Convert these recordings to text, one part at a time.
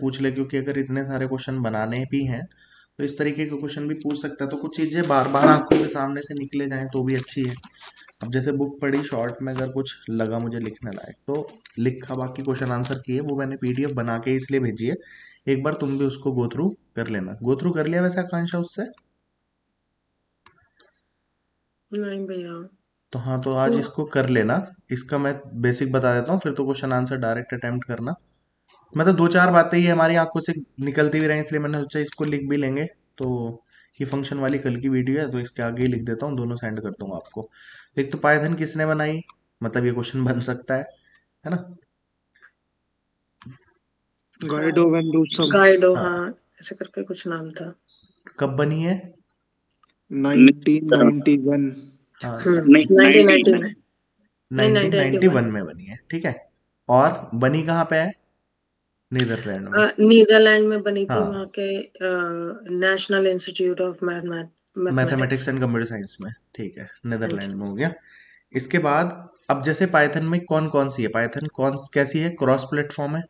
पूछ ले क्योंकि अगर इतने सारे क्वेश्चन बनाने भी हैं तो इस तरीके के क्वेश्चन भी पूछ सकता है तो कुछ चीज़ें बार बार आंखों के सामने से निकले जाएँ तो भी अच्छी है अब जैसे बुक पढ़ी शॉर्ट में अगर कुछ लगा मुझे लिखने लायक तो लिखा बाकी क्वेश्चन आंसर किए वो मैंने पी बना के इसलिए भेजी है एक बार तुम भी उसको गो थ्रू कर लेना गो थ्रू कर लिया वैसे आकांक्षा उससे नहीं भैया तो हाँ तो आज तो इसको कर लेना इसका मैं बेसिक बता देता हूँ फिर तो क्वेश्चन आंसर डायरेक्ट अटेम्प्ट करना मतलब दो चार बातें ही हमारी आंखों से निकलती भी रहीं इसलिए मैंने सोचा इसको लिख भी लेंगे तो ये फंक्शन वाली कल की वीडियो है तो इसके आगे ही लिख देता हूँ दोनों सेंड कर दूंगा आपको एक तो पायधन किसने बनाई मतलब ये क्वेश्चन बन सकता है है ना गाइडो वेन रूसम गाइडो हाँ ऐसे करके कुछ नाम था कब बनी है 1991 हाँ, 1991 हम्म, में बनी है ठीक है और बनी कहाँ पे है नीदरलैंड में नीदरलैंड में बनी थी हाँ. वहाँ के national institute of mathematics and computer science में ठीक है नीदरलैंड में हो गया इसके बाद अब जैसे पाइथन में कौन कौन सी है पाइथन कौन कैसी है क्रॉस प्लेटफॉर्म है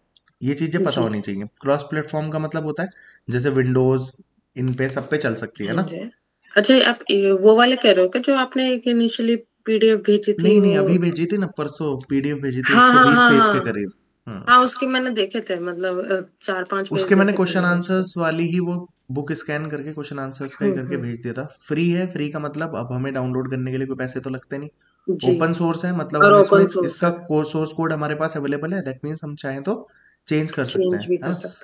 ये चीजें पता होनी चाहिए क्रॉस प्लेटफॉर्म का मतलब होता है जैसे विंडोज इन पे सब पे चल सकती है ना अच्छा आप वो वाले कह रहे हो कि जो आपने एक इनिशियली पीडीएफ भेजी थी नहीं नहीं अभी भेजी थी ना परसों पीडीएफ भेजी थी हाँ, हाँ, हाँ, पेज हाँ, के हाँ। करीब हाँ, हाँ।, हाँ उसके मैंने देखे थे मतलब चार पांच उसके मैंने क्वेश्चन आंसर्स वाली ही वो बुक स्कैन करके क्वेश्चन आंसर्स का ही हम्म, करके हम्म। भेज दिया था फ्री है फ्री का मतलब अब हमें डाउनलोड करने के लिए कोई पैसे तो लगते नहीं ओपन सोर्स है मतलब हम इसमें इसका सोर्स कोड हमारे पास अवेलेबल है दैट मीन्स हम चाहें तो चेंज कर सकते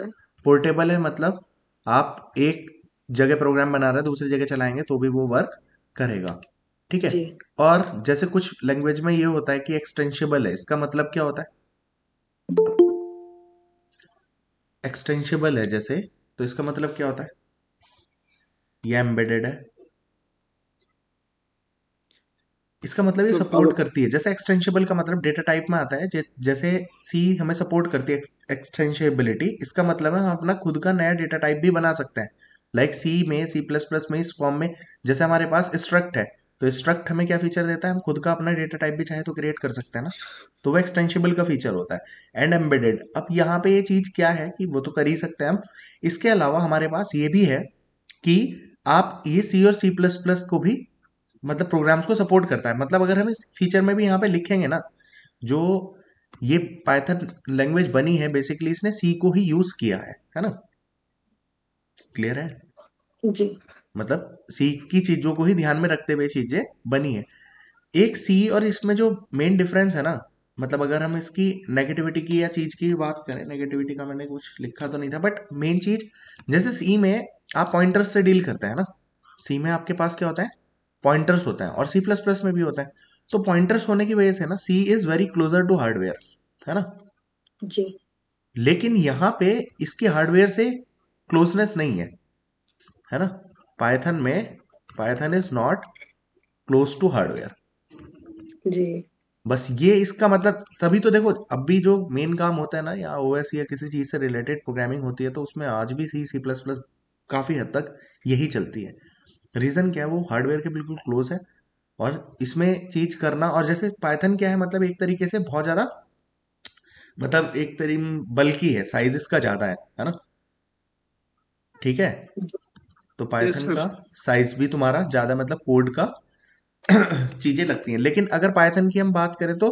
हैं पोर्टेबल है मतलब आप एक जगह प्रोग्राम बना रहे हैं दूसरी जगह चलाएंगे तो भी वो वर्क करेगा ठीक है और जैसे कुछ लैंग्वेज में ये होता है कि एक्सटेंशिबल है इसका मतलब क्या होता है एक्सटेंशिबल है जैसे तो इसका मतलब क्या होता है ये एम्बेडेड है इसका मतलब ये तो सपोर्ट करती है जैसे एक्सटेंशिबल का मतलब डेटा टाइप में आता है जै, जैसे सी हमें सपोर्ट करती है एक्सटेंशिबिलिटी इसका मतलब है हम अपना खुद का नया डेटा टाइप भी बना सकते हैं लाइक सी में सी प्लस प्लस में इस फॉर्म में जैसे हमारे पास स्ट्रक्ट है तो स्ट्रक्ट हमें क्या फीचर देता है हम खुद का अपना डेटा टाइप भी चाहे तो क्रिएट कर सकते हैं ना तो वो एक्सटेंशिबल का फीचर होता है एंड एम्बेडेड अब यहाँ पे ये चीज़ क्या है कि वो तो कर ही सकते हैं हम इसके अलावा हमारे पास ये भी है कि आप ये सी और सी प्लस प्लस को भी मतलब प्रोग्राम्स को सपोर्ट करता है मतलब अगर हम इस फीचर में भी यहाँ पे लिखेंगे ना जो ये पाइथन लैंग्वेज बनी है बेसिकली इसने सी को ही यूज किया है है ना क्लियर है जी मतलब सी की चीज़ों को ही ध्यान में रखते हुए चीज़ें बनी है एक सी और इसमें जो मेन डिफरेंस है ना मतलब अगर हम इसकी नेगेटिविटी की या चीज़ की बात करें नेगेटिविटी का मैंने कुछ लिखा तो नहीं था बट मेन चीज़ जैसे सी में आप पॉइंटर्स से डील करते हैं ना सी में आपके पास क्या होता है पॉइंटर्स होता है और सी प्लस प्लस में भी होता है तो पॉइंटर्स होने की वजह से ना C is very closer to hardware है ना जी लेकिन यहाँ पे इसके हार्डवेयर से क्लोजनेस नहीं है है ना पाइथन में Python is not close to hardware जी बस ये इसका मतलब तभी तो देखो अब भी जो मेन काम होता है ना या ओएस या किसी चीज़ से रिलेटेड प्रोग्रामिंग होती है तो उसमें आज भी सी सी प्लस प्लस काफ़ी हद तक यही चलती है रीज़न क्या है वो हार्डवेयर के बिल्कुल क्लोज है और इसमें चीज करना और जैसे पाइथन क्या है मतलब एक तरीके से बहुत ज़्यादा मतलब एक तरी बल्कि है साइज इसका ज़्यादा है है ना ठीक है तो पाइथन का साइज भी तुम्हारा ज्यादा मतलब कोड का चीजें लगती हैं लेकिन अगर पाइथन की हम बात करें तो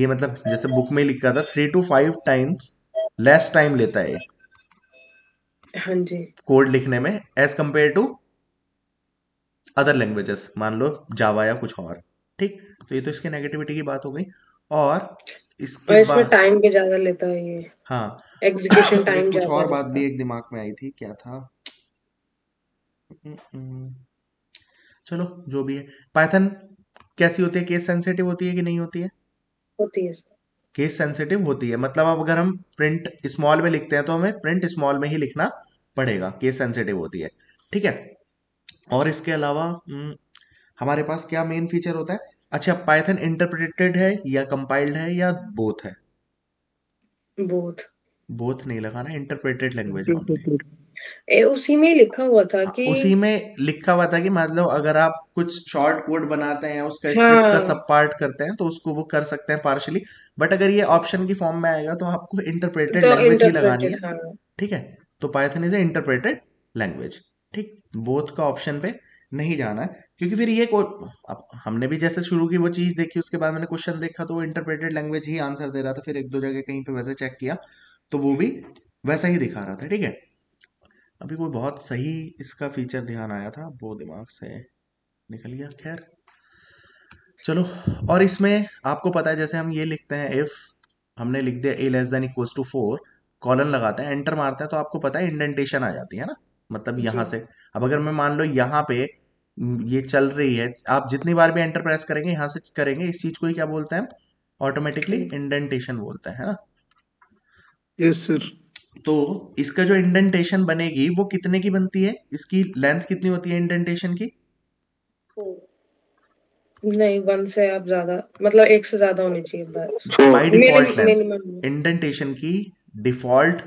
ये मतलब जैसे बुक में लिखा था three two five times less time लेता है हाँ जी कोड लिखने में as compare to other languages मान लो जावा या कुछ और ठीक तो ये तो इसके नेगेटिविटी की बात हो गई और इसके इसमें टाइम के ज्यादा लेता है ये हाँ एग्जीक्यूशन टाइम कुछ और बात भी एक दिमाग में आई थी क्या था चलो जो भी है पाइथन कैसी होती है केस सेंसिटिव होती है कि नहीं होती है होती है केस सेंसिटिव होती है मतलब अब अगर हम प्रिंट स्मॉल में लिखते हैं तो हमें प्रिंट स्मॉल में ही लिखना पड़ेगा केस सेंसिटिव होती है ठीक है और इसके अलावा mm, हमारे पास क्या मेन फीचर होता है अच्छा पाइथन इंटरप्रेटेड है या कंपाइल्ड है या बोथ है बोथ बोथ नहीं लगाना इंटरप्रेटेड लैंग्वेज ए, उसी में लिखा हुआ था हाँ, कि उसी में लिखा हुआ था कि मतलब अगर आप कुछ शॉर्ट कोड बनाते हैं उसका हाँ। का सब पार्ट करते हैं तो उसको वो कर सकते हैं पार्शली बट अगर ये ऑप्शन की फॉर्म में आएगा तो आपको इंटरप्रेटेड तो लैंग्वेज ही लगानी है हाँ। ठीक है तो Python is a interpreted language ठीक बोथ का ऑप्शन पे नहीं जाना है क्योंकि फिर ये को अब हमने भी जैसे शुरू की वो चीज देखी उसके बाद मैंने क्वेश्चन देखा तो वो इंटरप्रेटेड लैंग्वेज ही आंसर दे रहा था फिर एक दो जगह कहीं पे वैसे चेक किया तो वो भी वैसा ही दिखा रहा था ठीक है अभी कोई बहुत सही इसका फीचर ध्यान आया था वो दिमाग से निकल गया खैर चलो और इसमें आपको पता है जैसे हम ये लिखते हैं इफ़ हमने लिख दिया A less than equals to four colon लगाते हैं एंटर मारते हैं तो आपको पता है इंडेंटेशन आ जाती है ना मतलब यहाँ से अब अगर मैं मान लो यहाँ पे ये चल रही है आप जितनी बार भी एंटर प्रेस करेंगे यहाँ से करेंगे इस चीज को ही क्या बोलते हैं ऑटोमेटिकली इंडेंटेशन बोलते हैं ना यस yes, सर तो इसका जो इंडेंटेशन बनेगी वो कितने की बनती है इसकी लेंथ कितनी होती है इंडेंटेशन की नहीं वन से आप ज्यादा मतलब एक से ज्यादा होनी चाहिए बाय डिफॉल्ट लेंथ इंडेंटेशन की डिफॉल्ट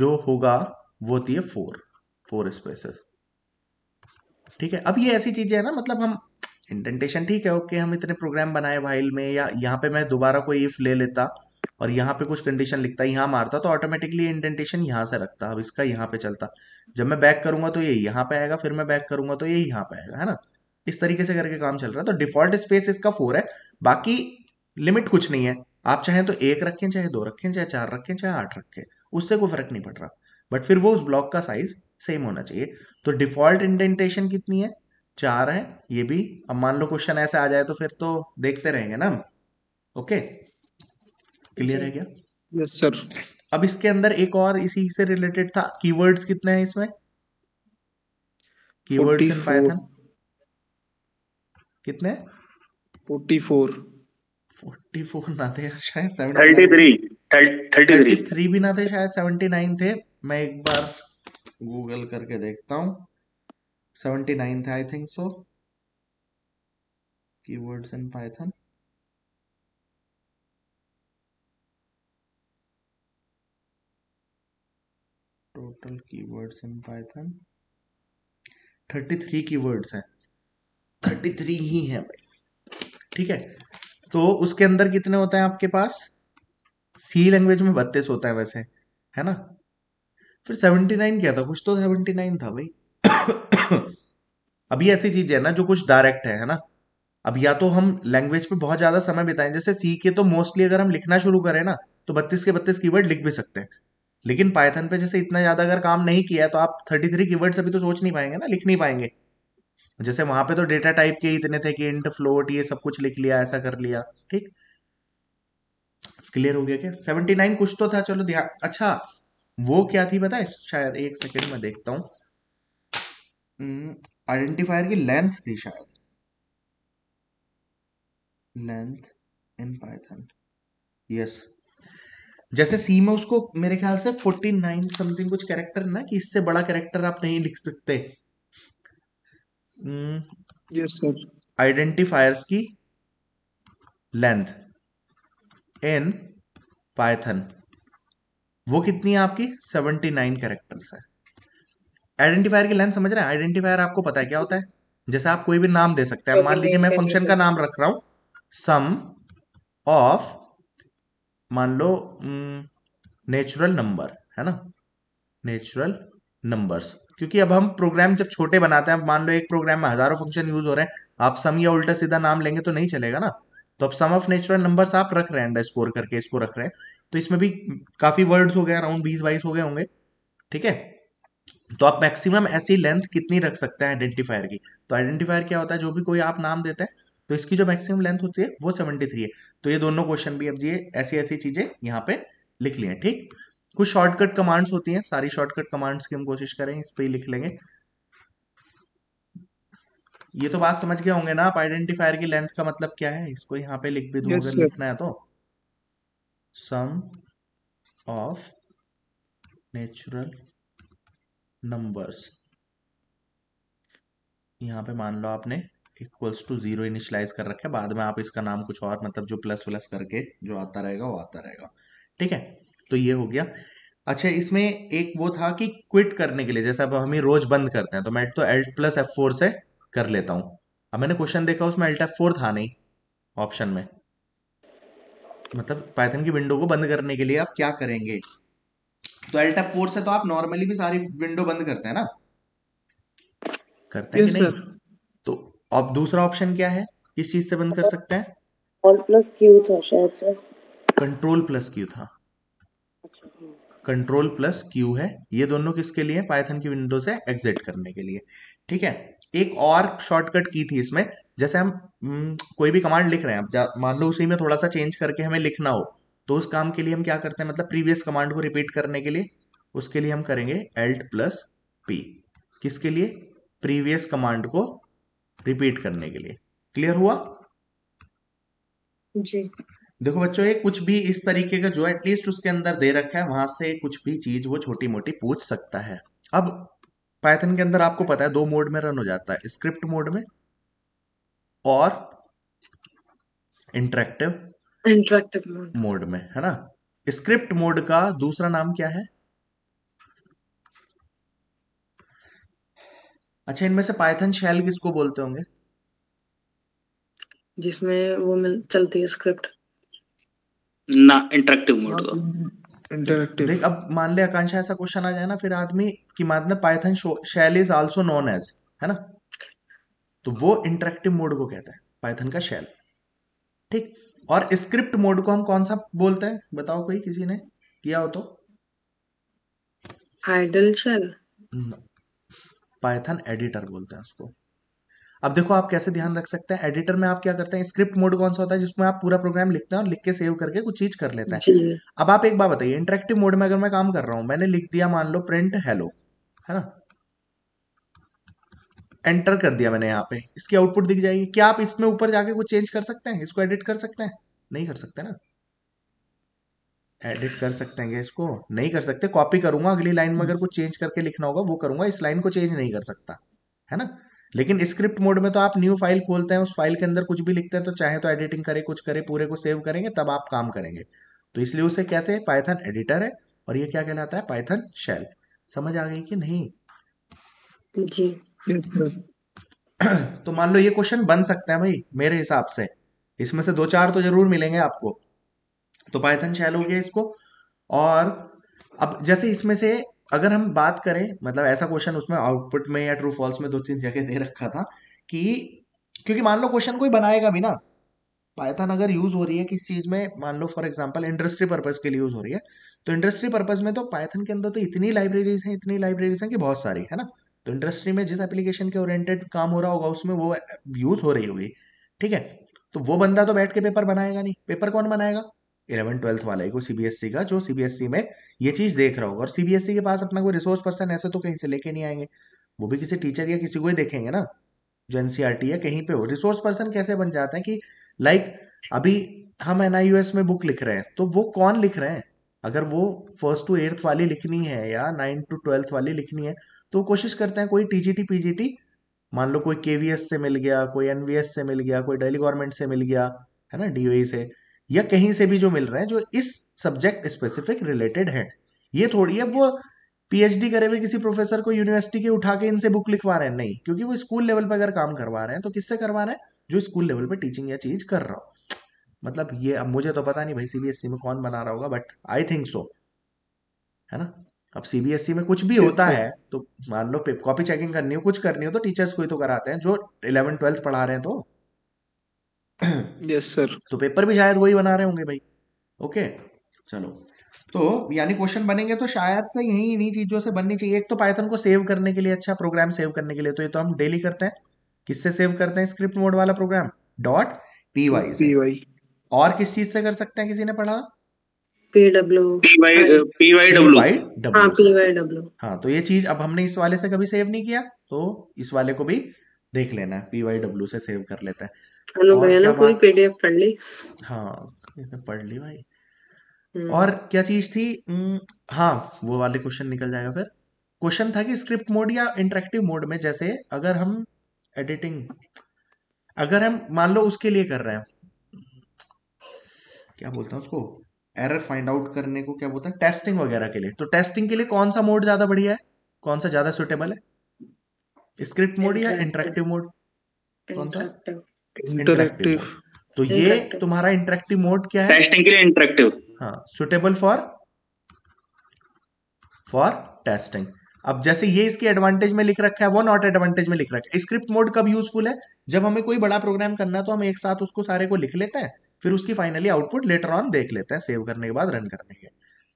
जो होगा वो होती है फोर फोर स्पेसेस ठीक है अब ये ऐसी चीजें है ना मतलब हम इंडेंटेशन ठीक है ओके हम इतने प्रोग्राम बनाए वाइल में या यहाँ पे मैं दोबारा कोई इफ ले लेता और यहाँ पे कुछ कंडीशन लिखता है यहाँ मारता तो ऑटोमेटिकली इंडेंटेशन यहाँ से रखता अब इसका यहाँ पे चलता जब मैं बैक करूंगा तो ये यहाँ पे आएगा फिर मैं बैक करूंगा तो ये यहाँ पे आएगा है ना इस तरीके से करके काम चल रहा है तो डिफॉल्ट स्पेस इसका फोर है बाकी लिमिट कुछ नहीं है आप चाहें तो एक रखें चाहे दो रखें चाहे चार रखें चाहे आठ रखें उससे कोई फर्क नहीं पड़ रहा बट फिर वो उस ब्लॉक का साइज सेम होना चाहिए तो डिफॉल्ट इंडेंटेशन कितनी है चार है ये भी अब मान लो क्वेश्चन ऐसे आ जाए तो फिर तो देखते रहेंगे ना ओके ओके क्लियर है क्या यस सर अब इसके अंदर एक और इसी से रिलेटेड था कीवर्ड्स कितने हैं इसमें कीवर्ड्स इन पाइथन कितने फोर्टी फोर फोर्टी फोर ना थे शायद थ्री 33 33 भी ना थे शायद सेवेंटी नाइन थे मैं एक बार गूगल करके देखता हूँ सेवेंटी नाइन थे I think so keywords in Python total keywords in Python thirty three की कीवर्ड्स हैं थर्टी थ्री ही हैं भाई ठीक है तो उसके अंदर कितने होते हैं आपके पास सी लैंग्वेज में बत्तीस होता है वैसे है ना फिर सेवेंटी नाइन क्या था कुछ तो सेवेंटी नाइन था भाई अभी ऐसी चीज है ना जो कुछ डायरेक्ट है है ना अब या तो हम लैंग्वेज पे बहुत ज्यादा समय बिताएं जैसे सी के तो मोस्टली अगर हम लिखना शुरू करें ना तो बत्तीस के बत्तीस कीवर्ड लिख भी सकते हैं लेकिन पाइथन पे जैसे इतना ज़्यादा अगर काम नहीं किया है तो आप थर्टी थ्री की से अभी तो सोच नहीं पाएंगे ना लिख नहीं पाएंगे जैसे वहां पे तो डेटा टाइप के इतने थे कि इंट फ्लोट ये सब कुछ लिख लिया ऐसा कर लिया ठीक क्लियर हो गया क्या सेवेंटी नाइन कुछ तो था चलो ध्यान अच्छा वो क्या थी पता है शायद एक सेकेंड में देखता हूँ आइडेंटिफायर hmm, की लेंथ थी शायद लेंथ इन पाइथन यस जैसे सी में उसको मेरे ख्याल से फोर्टी नाइन समथिंग कुछ कैरेक्टर ना कि इससे बड़ा कैरेक्टर आप नहीं लिख सकते आइडेंटिफायर्स hmm. की लेंथ इन पाइथन वो कितनी है आपकी सेवेंटी नाइन कैरेक्टर्स है आइडेंटिफायर की लेंथ समझ रहे हैं आइडेंटिफायर आपको पता है क्या होता है जैसे आप कोई भी नाम दे सकते हैं मान लीजिए मैं फंक्शन का नाम रख रहा हूं सम ऑफ मान लो नेचुरल नंबर है ना नेचुरल नंबर्स क्योंकि अब हम प्रोग्राम जब छोटे बनाते हैं मान लो एक प्रोग्राम में हजारों फंक्शन यूज हो रहे हैं आप सम या उल्टा सीधा नाम लेंगे तो नहीं चलेगा ना तो अब सम ऑफ नेचुरल नंबर्स आप रख रहे हैं अंडर स्कोर करके इसको रख रहे हैं तो इसमें भी काफी वर्ड्स हो गए अराउंड बीस बाईस हो गए होंगे ठीक है तो आप मैक्सिमम ऐसी लेंथ कितनी रख सकते हैं आइडेंटिफायर की तो आइडेंटिफायर क्या होता है जो भी कोई आप नाम देते हैं तो इसकी जो मैक्सिमम लेंथ होती है वो सेवेंटी थ्री है तो ये दोनों क्वेश्चन भी अब ये ऐसी ऐसी चीजें यहाँ पे लिख ली है ठीक कुछ शॉर्टकट कमांड्स होती हैं सारी शॉर्टकट कमांड्स की हम कोशिश करें इस पर ही लिख लेंगे ये तो बात समझ गए होंगे ना आप आइडेंटिफायर की लेंथ का मतलब क्या है इसको यहाँ पे लिख भी दूंगा yes, लिखना है तो सम ऑफ नेचुरल नंबर्स यहाँ पे मान लो आपने इक्वल्स टू जीरो इनिशलाइज कर रखे बाद में आप इसका नाम कुछ और मतलब जो प्लस प्लस करके जो आता रहेगा वो आता रहेगा ठीक है तो ये हो गया अच्छा इसमें एक वो था कि क्विट करने के लिए जैसे अब हम रोज बंद करते हैं तो मैं तो एल्ट प्लस एफ फोर से कर लेता हूं अब मैंने क्वेश्चन देखा उसमें एल्ट एफ फोर था नहीं ऑप्शन में मतलब पाइथन की विंडो को बंद करने के लिए आप क्या करेंगे तो एल्ट एफ फोर से तो आप नॉर्मली भी सारी विंडो बंद करते हैं ना करते हैं कि नहीं अब दूसरा ऑप्शन क्या है किस चीज से बंद कर सकते हैं कंट्रोल प्लस क्यू था कंट्रोल प्लस क्यू है ये दोनों किसके लिए पाइथन की विंडो से एग्जिट करने के लिए ठीक है एक और शॉर्टकट की थी इसमें जैसे हम हम्म, कोई भी कमांड लिख रहे हैं मान लो उसी में थोड़ा सा चेंज करके हमें लिखना हो तो उस काम के लिए हम क्या करते हैं मतलब प्रीवियस कमांड को रिपीट करने के लिए उसके लिए हम करेंगे एल्ट प्लस पी किसके लिए प्रीवियस कमांड को रिपीट करने के लिए क्लियर हुआ जी देखो बच्चों ये कुछ भी इस तरीके का जो एटलीस्ट उसके अंदर दे रखा है वहां से कुछ भी चीज वो छोटी मोटी पूछ सकता है अब पाइथन के अंदर आपको पता है दो मोड में रन हो जाता है स्क्रिप्ट मोड में और इंटरेक्टिव इंटरेक्टिव मोड में है ना स्क्रिप्ट मोड का दूसरा नाम क्या है अच्छा इनमें से पाइथन शेल किसको बोलते होंगे जिसमें वो मिल चलती है स्क्रिप्ट ना इंटरेक्टिव मोड हाँ, का इंटरेक्टिव देख अब मान ले आकांक्षा ऐसा क्वेश्चन आ जाए ना फिर आदमी की मान ले Python shell is also known as है ना तो वो इंटरेक्टिव मोड को कहता है पाइथन का शेल ठीक और स्क्रिप्ट मोड को हम कौन सा बोलते हैं बताओ कोई किसी ने किया हो तो आइडल शेल पाइथन एडिटर बोलते हैं उसको अब देखो आप कैसे ध्यान रख सकते हैं एडिटर में आप क्या करते हैं स्क्रिप्ट मोड कौन सा होता है जिसमें आप पूरा प्रोग्राम लिखते हैं और लिख के सेव करके कुछ चीज कर लेते हैं अब आप एक बात बताइए इंटरेक्टिव मोड में अगर मैं काम कर रहा हूं मैंने लिख दिया मान लो प्रिंट हेलो है ना एंटर कर दिया मैंने यहाँ पे इसकी आउटपुट दिख जाएगी क्या आप इसमें ऊपर जाके कुछ चेंज कर सकते हैं इसको एडिट कर सकते हैं नहीं कर सकते ना एडिट कर सकते हैं इसको नहीं कर सकते कॉपी करूंगा अगली लाइन में अगर कुछ चेंज करके लिखना होगा वो करूंगा इस लाइन को चेंज नहीं कर सकता है ना लेकिन स्क्रिप्ट मोड में तो आप न्यू फाइल खोलते हैं उस फाइल के अंदर कुछ भी लिखते हैं तो चाहे तो एडिटिंग करें कुछ करें पूरे को सेव करेंगे तब आप काम करेंगे तो इसलिए उसे कैसे पाइथन एडिटर है और ये क्या कहलाता है पाइथन शेल समझ आ गई कि नहीं जी तो मान लो ये क्वेश्चन बन सकता है भाई मेरे हिसाब से इसमें से दो चार तो जरूर मिलेंगे आपको तो पाइथन शैल हो गया इसको और अब जैसे इसमें से अगर हम बात करें मतलब ऐसा क्वेश्चन उसमें आउटपुट में या ट्रू फॉल्स में दो तीन जगह दे रखा था कि क्योंकि मान लो क्वेश्चन कोई बनाएगा भी ना पाइथन अगर यूज हो रही है किस चीज में मान लो फॉर एग्जाम्पल इंडस्ट्री पर्पज के लिए यूज हो रही है तो इंडस्ट्री पर्पज में तो पाइथन के अंदर तो इतनी लाइब्रेरीज हैं इतनी लाइब्रेरीज हैं कि बहुत सारी है ना तो इंडस्ट्री में जिस एप्लीकेशन के ओरिएंटेड काम हो रहा होगा उसमें वो यूज हो रही होगी ठीक है तो वो बंदा तो बैठ के पेपर बनाएगा नहीं पेपर कौन बनाएगा इलेवन ट्वेल्थ वाले को सीबीएसई e का जो सीबीएसई e में ये चीज देख रहा होगा और सीबीएसई e के पास अपना कोई रिसोर्स पर्सन ऐसे तो कहीं से लेके नहीं आएंगे वो भी किसी टीचर या किसी को ही देखेंगे ना जो एनसीआर या कहीं पे हो रिसोर्स पर्सन कैसे बन जाते हैं कि लाइक like, अभी हम एन में बुक लिख रहे हैं तो वो कौन लिख रहे हैं अगर वो फर्स्ट टू एट्थ वाली लिखनी है या नाइन्थ टू ट्वेल्थ वाली लिखनी है तो कोशिश करते हैं कोई टीजीटी पीजीटी मान लो कोई केवीएस से मिल गया कोई एनवीएस से मिल गया कोई डेली गवर्नमेंट से मिल गया है ना डीओई से या कहीं से भी जो मिल रहे हैं जो इस सब्जेक्ट स्पेसिफिक रिलेटेड है ये थोड़ी है वो पीएचडी करे हुए किसी प्रोफेसर को यूनिवर्सिटी के उठा के इनसे बुक लिखवा रहे हैं नहीं क्योंकि वो स्कूल लेवल पर अगर काम करवा रहे हैं तो किससे करवा रहे हैं जो स्कूल लेवल पर टीचिंग या चीज कर रहा हो मतलब ये अब मुझे तो पता नहीं भाई सीबीएसई में कौन बना रहा होगा बट आई थिंक सो है ना अब सीबीएसई में कुछ भी होता है तो मान लो कॉपी चेकिंग करनी हो कुछ करनी हो तो टीचर्स को ही तो कराते हैं जो इलेवन ट्वेल्थ पढ़ा रहे हैं तो यस सर तो पेपर भी शायद वही बना रहे होंगे भाई ओके चलो तो यानी क्वेश्चन बनेंगे तो शायद से यही इन्हीं चीजों से बननी चाहिए एक तो पाइथन को सेव करने के लिए अच्छा प्रोग्राम सेव करने के लिए तो ये तो हम डेली करते हैं किससे सेव करते हैं स्क्रिप्ट मोड वाला प्रोग्राम डॉट पी वाई और किस चीज से कर सकते हैं किसी ने पढ़ा uh, हाँ, हाँ तो ये चीज अब हमने इस वाले से कभी सेव नहीं किया तो इस वाले को भी देख लेना पीवाई डब्ल्यू से सेव कर लेते हैं हाँ तो पढ़ ली भाई हम्म। और क्या चीज थी हाँ वो वाले क्वेश्चन निकल जाएगा फिर क्वेश्चन था कि स्क्रिप्ट मोड या इंटरेक्टिव मोड में जैसे अगर हम एडिटिंग अगर हम मान लो उसके लिए कर रहे हैं क्या बोलते हैं उसको एरर फाइंड आउट करने को क्या बोलते हैं टेस्टिंग वगैरह के लिए तो टेस्टिंग के लिए कौन सा मोड ज्यादा बढ़िया है कौन सा ज्यादा सुटेबल है स्क्रिप्ट मोड या इंटरेक्टिव मोड कौन सा इंटरेक्टिव तो ये तुम्हारा इंटरेक्टिव मोड क्या है टेस्टिंग के लिए इंटरेक्टिव हाँ सुटेबल फॉर फॉर टेस्टिंग अब जैसे ये इसके एडवांटेज में लिख रखा है वो नॉट एडवांटेज में लिख रखा है स्क्रिप्ट मोड कब यूजफुल है जब हमें कोई बड़ा प्रोग्राम करना है तो हम एक साथ उसको सारे को लिख लेते हैं फिर उसकी फाइनली आउटपुट लेटर ऑन देख लेते हैं सेव करने के बाद रन करने के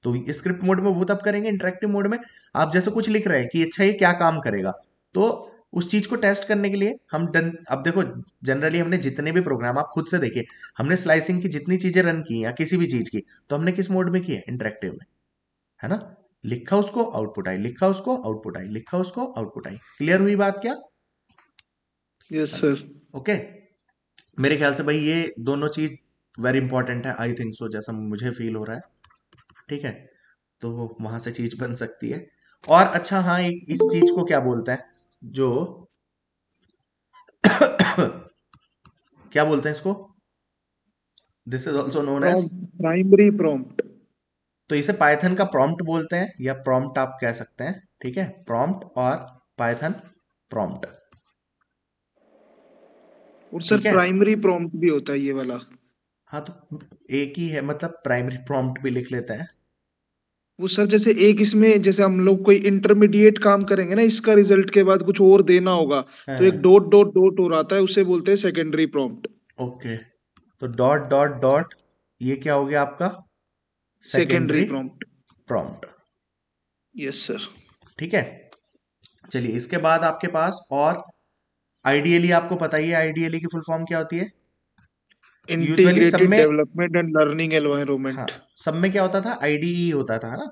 तो स्क्रिप्ट मोड में वो तब करेंगे इंटरेक्टिव मोड में आप जैसे कुछ लिख रहे हैं कि अच्छा ये क्या काम करेगा तो उस चीज को टेस्ट करने के लिए हम डन अब देखो जनरली हमने जितने भी प्रोग्राम आप खुद से देखिए हमने स्लाइसिंग की जितनी चीजें रन की या किसी भी चीज की तो हमने किस मोड में किया इंटरेक्टिव में है ना लिखा उसको आउटपुट आई लिखा उसको आउटपुट आई लिखा उसको आउटपुट आई क्लियर हुई बात क्या यस सर ओके मेरे ख्याल से भाई ये दोनों चीज वेरी इंपॉर्टेंट है आई थिंक सो जैसा मुझे फील हो रहा है ठीक है तो वहां से चीज बन सकती है और अच्छा हाँ एक इस चीज को क्या बोलता है जो क्या बोलते हैं इसको this is also known as primary prompt तो इसे पाइथन का प्रॉम्प्ट बोलते हैं या प्रॉम्प्ट आप कह सकते हैं ठीक है प्रॉम्प्ट और पाइथन प्रॉम्प्ट और सर प्राइमरी प्रॉम्प्ट भी होता है ये वाला हाँ तो एक ही है मतलब प्राइमरी प्रॉम्प्ट भी लिख लेते हैं वो सर जैसे एक इसमें जैसे हम लोग कोई इंटरमीडिएट काम करेंगे ना इसका रिजल्ट के बाद कुछ और देना होगा तो एक डॉट डॉट डॉट हो रहा है उसे बोलते हैं सेकेंडरी प्रॉम्प्ट ओके तो डॉट डॉट डॉट ये क्या हो गया आपका secondary prompt prompt yes sir ठीक है चलिए इसके बाद आपके पास और आइडियली आपको पता ही है आइडियली की फुल फॉर्म क्या होती है integrated development and learning environment सब में क्या होता था आईडीई e होता था ना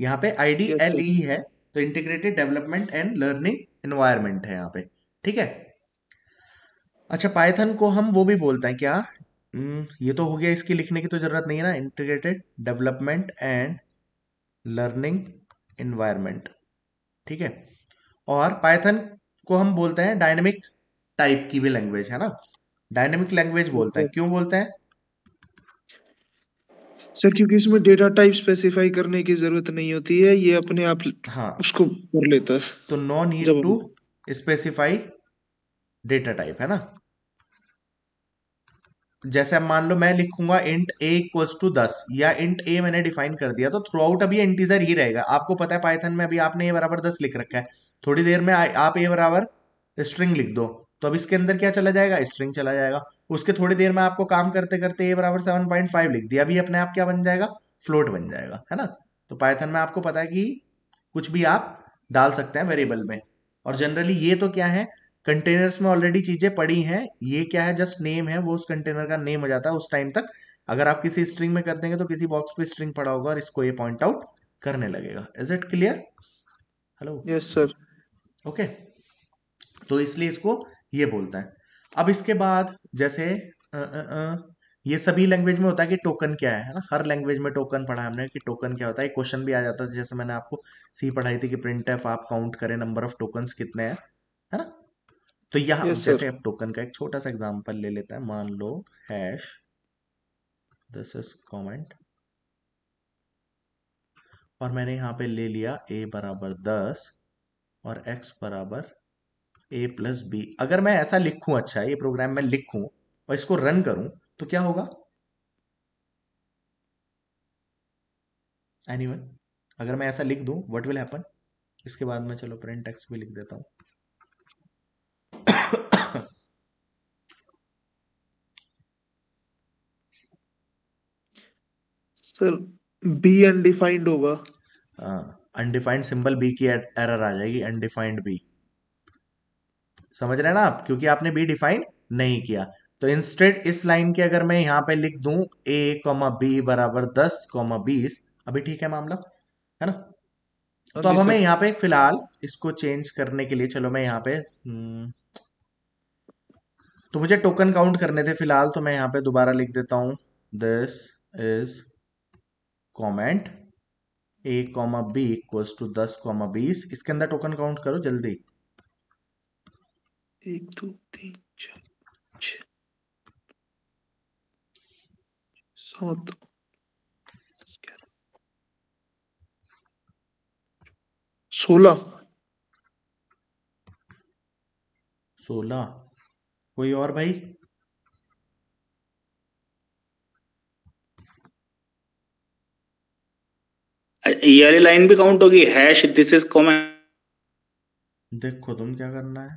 यहाँ पे आईडीएलई e e है तो integrated development and learning environment है यहाँ पे ठीक है अच्छा पाइथन को हम वो भी बोलते हैं क्या hmm, ये तो हो गया इसकी लिखने की तो जरूरत नहीं है ना integrated development and learning environment ठीक है और पाइथन को हम बोलते हैं डायनेमिक टाइप की भी लैंग्वेज है ना डायनेमिक लैंग्वेज बोलते हैं क्यों बोलते हैं सर क्योंकि इसमें डेटा टाइप स्पेसिफाई करने की जरूरत नहीं होती है ये अपने आप हाँ उसको कर लेता है तो no need to specify data type है ना जैसे अब मान लो मैं लिखूंगा इंट ए इक्वल्स टू दस या इंट ए मैंने डिफाइन कर दिया तो थ्रू आउट अभी इंटीजर ही रहेगा आपको पता है पाइथन में अभी आपने ए बराबर दस लिख रखा है थोड़ी देर में आप ए बराबर स्ट्रिंग लिख दो तो अब इसके अंदर क्या चला जाएगा स्ट्रिंग चला जाएगा उसके थोड़ी देर में आपको काम करते करते ए बराबर सेवन पॉइंट फाइव लिख दिया अभी अपने आप क्या बन जाएगा फ्लोट बन जाएगा है ना तो पाइथन में आपको पता है कि कुछ भी आप डाल सकते हैं वेरिएबल में और जनरली ये तो क्या है कंटेनर्स में ऑलरेडी चीजें पड़ी हैं ये क्या है जस्ट नेम है वो उस कंटेनर का नेम हो जाता है उस टाइम तक अगर आप किसी स्ट्रिंग में कर देंगे तो किसी बॉक्स पे स्ट्रिंग पड़ा होगा और इसको ये पॉइंट आउट करने लगेगा is it clear hello yes sir okay तो इसलिए इसको ये बोलता है अब इसके बाद जैसे आ, आ, आ, ये सभी लैंग्वेज में होता है कि टोकन क्या है ना हर लैंग्वेज में टोकन पढ़ा हमने कि टोकन क्या होता है क्वेश्चन भी आ जाता है जैसे मैंने आपको सी पढ़ाई थी कि प्रिंट एफ आप काउंट करें नंबर ऑफ टोकन कितने हैं है ना तो यहाँ yes, जैसे आप टोकन का एक छोटा सा एग्जाम्पल ले लेते हैं मान लो हैश दिस इज कॉमेंट और मैंने यहाँ पे ले लिया ए बराबर दस और एक्स बराबर ए प्लस बी अगर मैं ऐसा लिखूं अच्छा ये प्रोग्राम में लिखूं और इसको रन करूं तो क्या होगा एनी anyway, अगर मैं ऐसा लिख दूं व्हाट विल हैपन इसके बाद मैं चलो प्रिंट टेक्स भी लिख देता हूं सर बी अनडिफाइंड होगा अनडिफाइंड सिंबल बी की एरर er- आ जाएगी अनडिफाइंड बी समझ रहे हैं ना आप क्योंकि आपने बी डिफाइन नहीं किया तो इंस्टेड इस लाइन के अगर मैं यहाँ पे लिख दू ए कॉमा बी बराबर दस कॉमा बीस अभी ठीक है मामला है ना तो अब हमें यहाँ पे फिलहाल इसको चेंज करने के लिए चलो मैं यहाँ पे हम्म, तो मुझे टोकन काउंट करने थे फिलहाल तो मैं यहाँ पे दोबारा लिख देता हूं this is comment A comma B equal to दस कॉमा बीस इसके अंदर टोकन काउंट करो जल्दी एक दो तीन चार पाँच सात सोलह सोलह कोई और भाई ये लाइन भी काउंट होगी हैश दिस इज कॉमन देखो तुम क्या करना है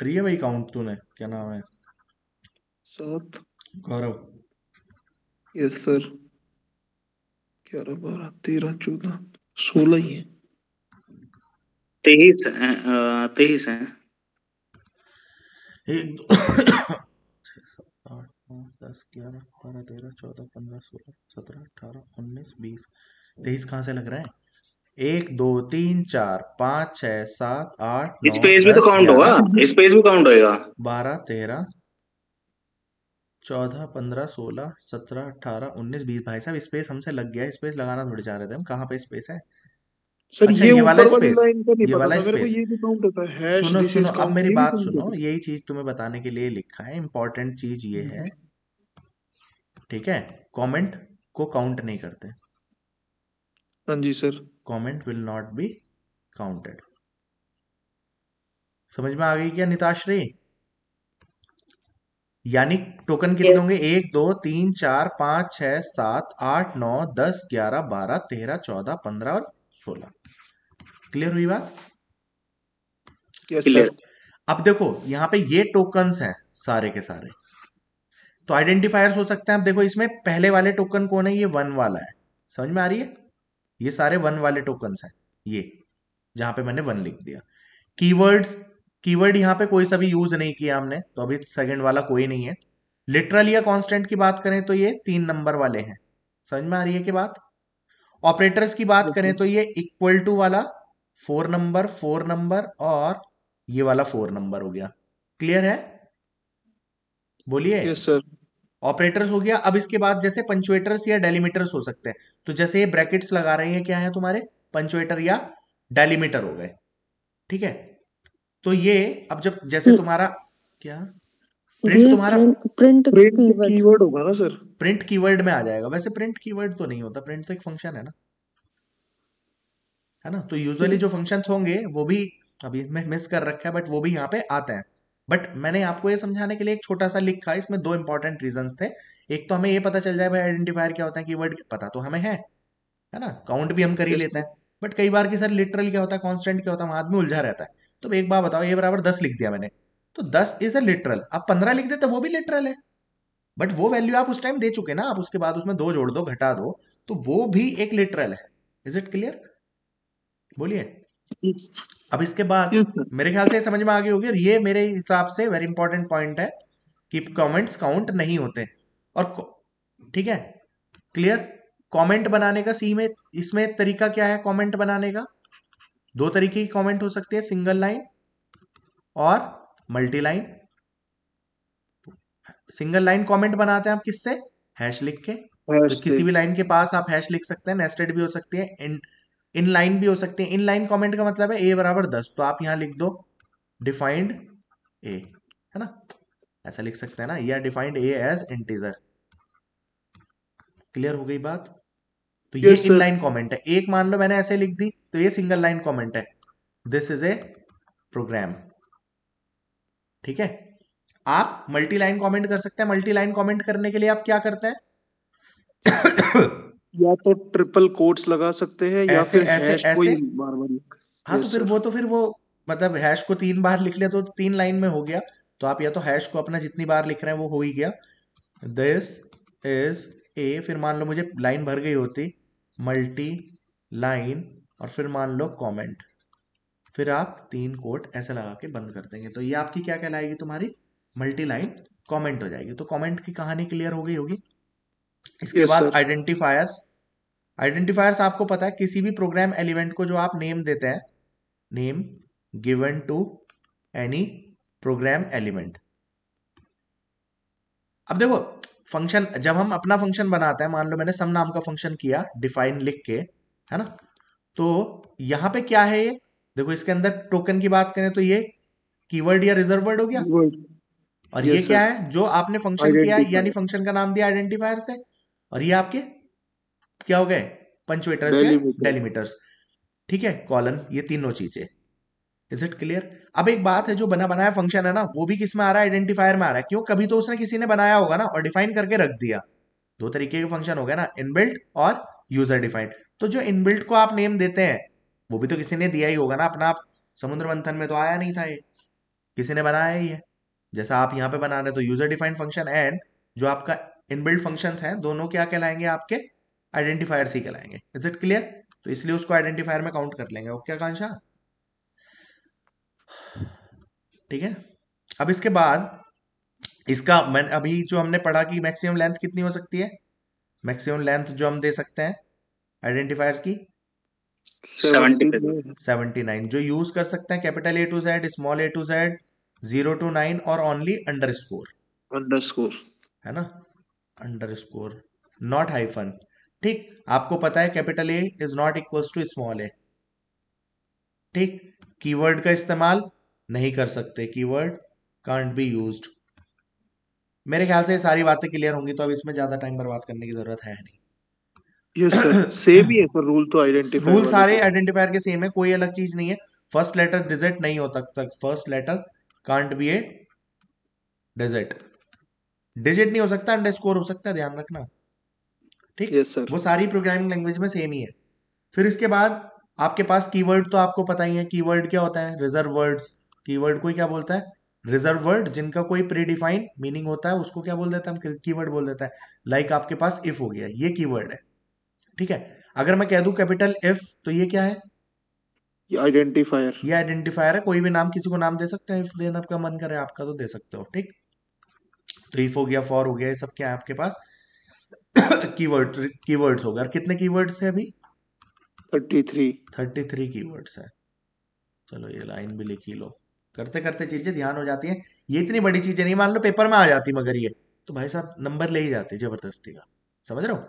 फ्री है भाई काउंट तूने क्या नाम है सात गौरव यस सर रहा बारह तेरह चौदह सोलह ही है तेईस तेईस है एक दो आठ नौ दस ग्यारह बारह तेरह चौदह पंद्रह सोलह सत्रह अठारह उन्नीस बीस तेईस कहाँ से लग रहा है एक दो तीन चार पाँच छह सात आठ इस पेज भी तो काउंट होगा इस पेज भी काउंट होएगा बारह तेरह चौदह पंद्रह सोलह सत्रह अठारह उन्नीस बीस भाई साहब स्पेस हमसे लग गया स्पेस लगाना थोड़ी चाह रहे थे हम कहाँ पे स्पेस है सर अच्छा, ये, ये वाला स्पेस ये वाला स्पेस सुनो सुनो अब मेरी बात सुनो यही चीज तुम्हें बताने के लिए लिखा है इम्पोर्टेंट चीज ये है ठीक है कमेंट को काउंट नहीं करते हाँ जी sir comment will not be counted समझ में आ गई क्या निताश्री यानी टोकन कितने होंगे एक दो तीन चार पांच छ सात आठ नौ दस ग्यारह बारह तेरह चौदह पंद्रह और सोलह क्लियर हुई बात क्लियर अब देखो यहाँ पे ये टोकन्स हैं सारे के सारे तो आइडेंटिफायर्स हो सकते हैं अब देखो इसमें पहले वाले टोकन कौन है ये वन वाला है समझ में आ रही है ये सारे वन वाले टोकन्स हैं ये जहां पे मैंने वन लिख दिया कीवर्ड्स कीवर्ड यहाँ पे कोई सा भी यूज नहीं किया हमने तो अभी सेकंड वाला कोई नहीं है लिटरल या कांस्टेंट की बात करें तो ये तीन नंबर वाले हैं समझ में आ रही है कि बात ऑपरेटर्स की बात करें तो ये इक्वल टू वाला फोर नंबर फोर नंबर और ये वाला फोर नंबर हो गया क्लियर है बोलिए यस सर ऑपरेटर्स हो गया अब इसके बाद जैसे पंचुएटर्स या डेलीमीटर्स हो सकते हैं तो जैसे ये ब्रैकेट्स लगा रहे हैं क्या है तुम्हारे पंचुएटर या डेलीमीटर हो गए ठीक है तो ये अब जब जैसे तुम्हारा क्या प्रिंट तुम्हारा प्रिंट कीवर्ड होगा ना सर प्रिंट कीवर्ड में आ जाएगा वैसे प्रिंट कीवर्ड तो नहीं होता प्रिंट तो एक फंक्शन है ना है ना तो यूजुअली हम्म। जो फंक्शंस होंगे वो भी अभी मैं मिस कर रखा है बट वो भी यहाँ पे आते हैं बट मैंने आपको ये समझाने के लिए एक छोटा सा लिखा इसमें दो इंपॉर्टेंट रीजन थे एक तो हमें ये पता चल जाए भाई आइडेंटिफायर क्या होता है की वर्ड पता तो हमें है है ना काउंट भी हम कर ही लेते हैं बट कई बार की सर लिटरल क्या होता है कॉन्स्टेंट क्या होता है आदमी उलझा रहता है तो एक बार बताओ ये बराबर दस लिख दिया मैंने तो दस इज अ लिटरल आप पंद्रह लिख देते वो भी लिटरल है बट वो वैल्यू आप उस टाइम दे चुके ना आप उसके बाद उसमें दो जोड़ दो घटा दो तो वो भी एक लिटरल है इज इट क्लियर बोलिए अब इसके बाद मेरे ख्याल से समझ में आ गई होगी और ये मेरे हिसाब से वेरी इंपॉर्टेंट पॉइंट है कि कमेंट्स काउंट नहीं होते और ठीक है क्लियर कमेंट बनाने का सी में इसमें तरीका क्या है कमेंट बनाने का दो तरीके की कमेंट हो सकती है सिंगल लाइन और multi line single line comment बनाते हैं आप किससे हैश लिख के तो किसी भी लाइन के पास आप हैश लिख सकते हैं नेस्टेड भी हो सकती है एंड इन लाइन भी हो सकते हैं इन लाइन कॉमेंट का मतलब है ए बराबर दस तो आप यहां लिख दो डिफाइंड ए है ना ऐसा लिख सकते हैं ना या defined A as integer clear हो गई बात तो ये इन लाइन कॉमेंट है एक मान लो मैंने ऐसे लिख दी तो ये सिंगल लाइन कॉमेंट है दिस इज ए प्रोग्राम ठीक है आप मल्टी लाइन कॉमेंट कर सकते हैं मल्टी लाइन कॉमेंट करने के लिए आप क्या करते हैं या तो ट्रिपल कोट्स लगा सकते हैं या फिर ऐसे, हैश ऐसे? बार बार हाँ तो फिर वो तो फिर वो मतलब हैश को तीन बार लिख लिया तो तीन लाइन में हो गया तो आप या तो हैश को अपना जितनी बार लिख रहे हैं वो हो ही गया दिस इज ए फिर मान लो मुझे लाइन भर गई होती मल्टी लाइन और फिर मान लो कमेंट फिर आप तीन कोट ऐसे लगा के बंद कर देंगे तो ये आपकी क्या कहलाएगी तुम्हारी मल्टी लाइन कॉमेंट हो जाएगी तो कॉमेंट की कहानी क्लियर हो गई होगी इसके बाद आइडेंटिफायर्स आइडेंटिफायर्स आपको पता है किसी भी प्रोग्राम एलिमेंट को जो आप नेम देते हैं name given to any program element अब देखो फंक्शन जब हम अपना फंक्शन बनाते हैं मान लो मैंने सम नाम का फंक्शन किया डिफाइन लिख के है ना तो यहां पे क्या है ये देखो इसके अंदर टोकन की बात करें तो ये कीवर्ड या रिजर्व वर्ड हो गया और yes, ये क्या है जो आपने फंक्शन किया यानी फंक्शन का नाम दिया आइडेंटिफायर से और ये आपके क्या हो गए पंचुएटर्स डेलीमीटर्स ठीक है कॉलन ये तीनों चीजें इज इट क्लियर अब एक बात है जो बना बनाया फंक्शन है ना वो भी किस में आ रहा है आइडेंटिफायर में आ रहा है क्यों कभी तो उसने किसी ने बनाया होगा ना और डिफाइन करके रख दिया दो तरीके के फंक्शन हो गए ना इनबिल्ट और यूजर डिफाइंड तो जो इनबिल्ट को आप नेम देते हैं वो भी तो किसी ने दिया ही होगा ना अपना आप समुद्र मंथन में तो आया नहीं था ये किसी ने बनाया ही है जैसा आप यहाँ पे बना रहे तो यूजर डिफाइंड फंक्शन एंड जो आपका इनबिल्ड फंक्शंस हैं दोनों क्या कहलाएंगे आपके आइडेंटिफायर्स ही कहलाएंगे इज इट क्लियर तो इसलिए उसको आइडेंटिफायर में काउंट कर लेंगे ओके आकांक्षा ठीक है अब इसके बाद इसका मैं अभी जो हमने पढ़ा कि मैक्सिमम लेंथ कितनी हो सकती है मैक्सिमम लेंथ जो हम दे सकते हैं आइडेंटिफायर की 79. 79 जो यूज कर सकते हैं capital A to Z small A to Z zero to nine और only underscore underscore है ना अंडर स्कोर नॉट हाइफन ठीक आपको पता है capital A is not equal to small A ठीक कीवर्ड का इस्तेमाल नहीं कर सकते कीवर्ड कांट बी यूज मेरे ख्याल से सारी बातें क्लियर होंगी तो अब इसमें ज्यादा टाइम बर्बाद करने की जरूरत है नहीं यस सर सेम ही है सर रूल तो आइडेंटिफायर रूल सारे आइडेंटिफायर के सेम है कोई अलग चीज नहीं है फर्स्ट लेटर डिजिट नहीं होता first letter can't be a digit digit नहीं हो सकता अंडर स्कोर हो सकता है ध्यान रखना ठीक yes, वो सारी प्रोग्रामिंग लैंग्वेज में सेम ही है फिर इसके बाद आपके पास कीवर्ड तो आपको पता ही है कीवर्ड क्या होता है रिजर्व वर्ड्स कीवर्ड को क्या बोलता है रिजर्व वर्ड जिनका कोई प्रीडिफाइंड मीनिंग होता है उसको क्या बोल देता है हम कीवर्ड बोल देता है लाइक like आपके पास इफ हो गया ये कीवर्ड है ठीक है अगर मैं कह दू कैपिटल इफ तो ये क्या है आइडेंटिफायर ये आइडेंटिफायर है कोई भी नाम किसी को नाम दे सकते हैं इफ देन आपका मन करे आपका तो दे सकते हो ठीक तो इफ हो गया फॉर हो गया ये सब क्या है आपके पास कीवर्ड कीवर्ड्स हो गए और कितने कीवर्ड्स है अभी thirty three thirty three keywords है चलो ये लाइन भी लिखी लो करते करते चीजें ध्यान हो जाती हैं ये इतनी बड़ी चीजें नहीं मान लो पेपर में आ जाती मगर ये तो भाई साहब नंबर ले ही जाते जबरदस्ती का समझ रहे हो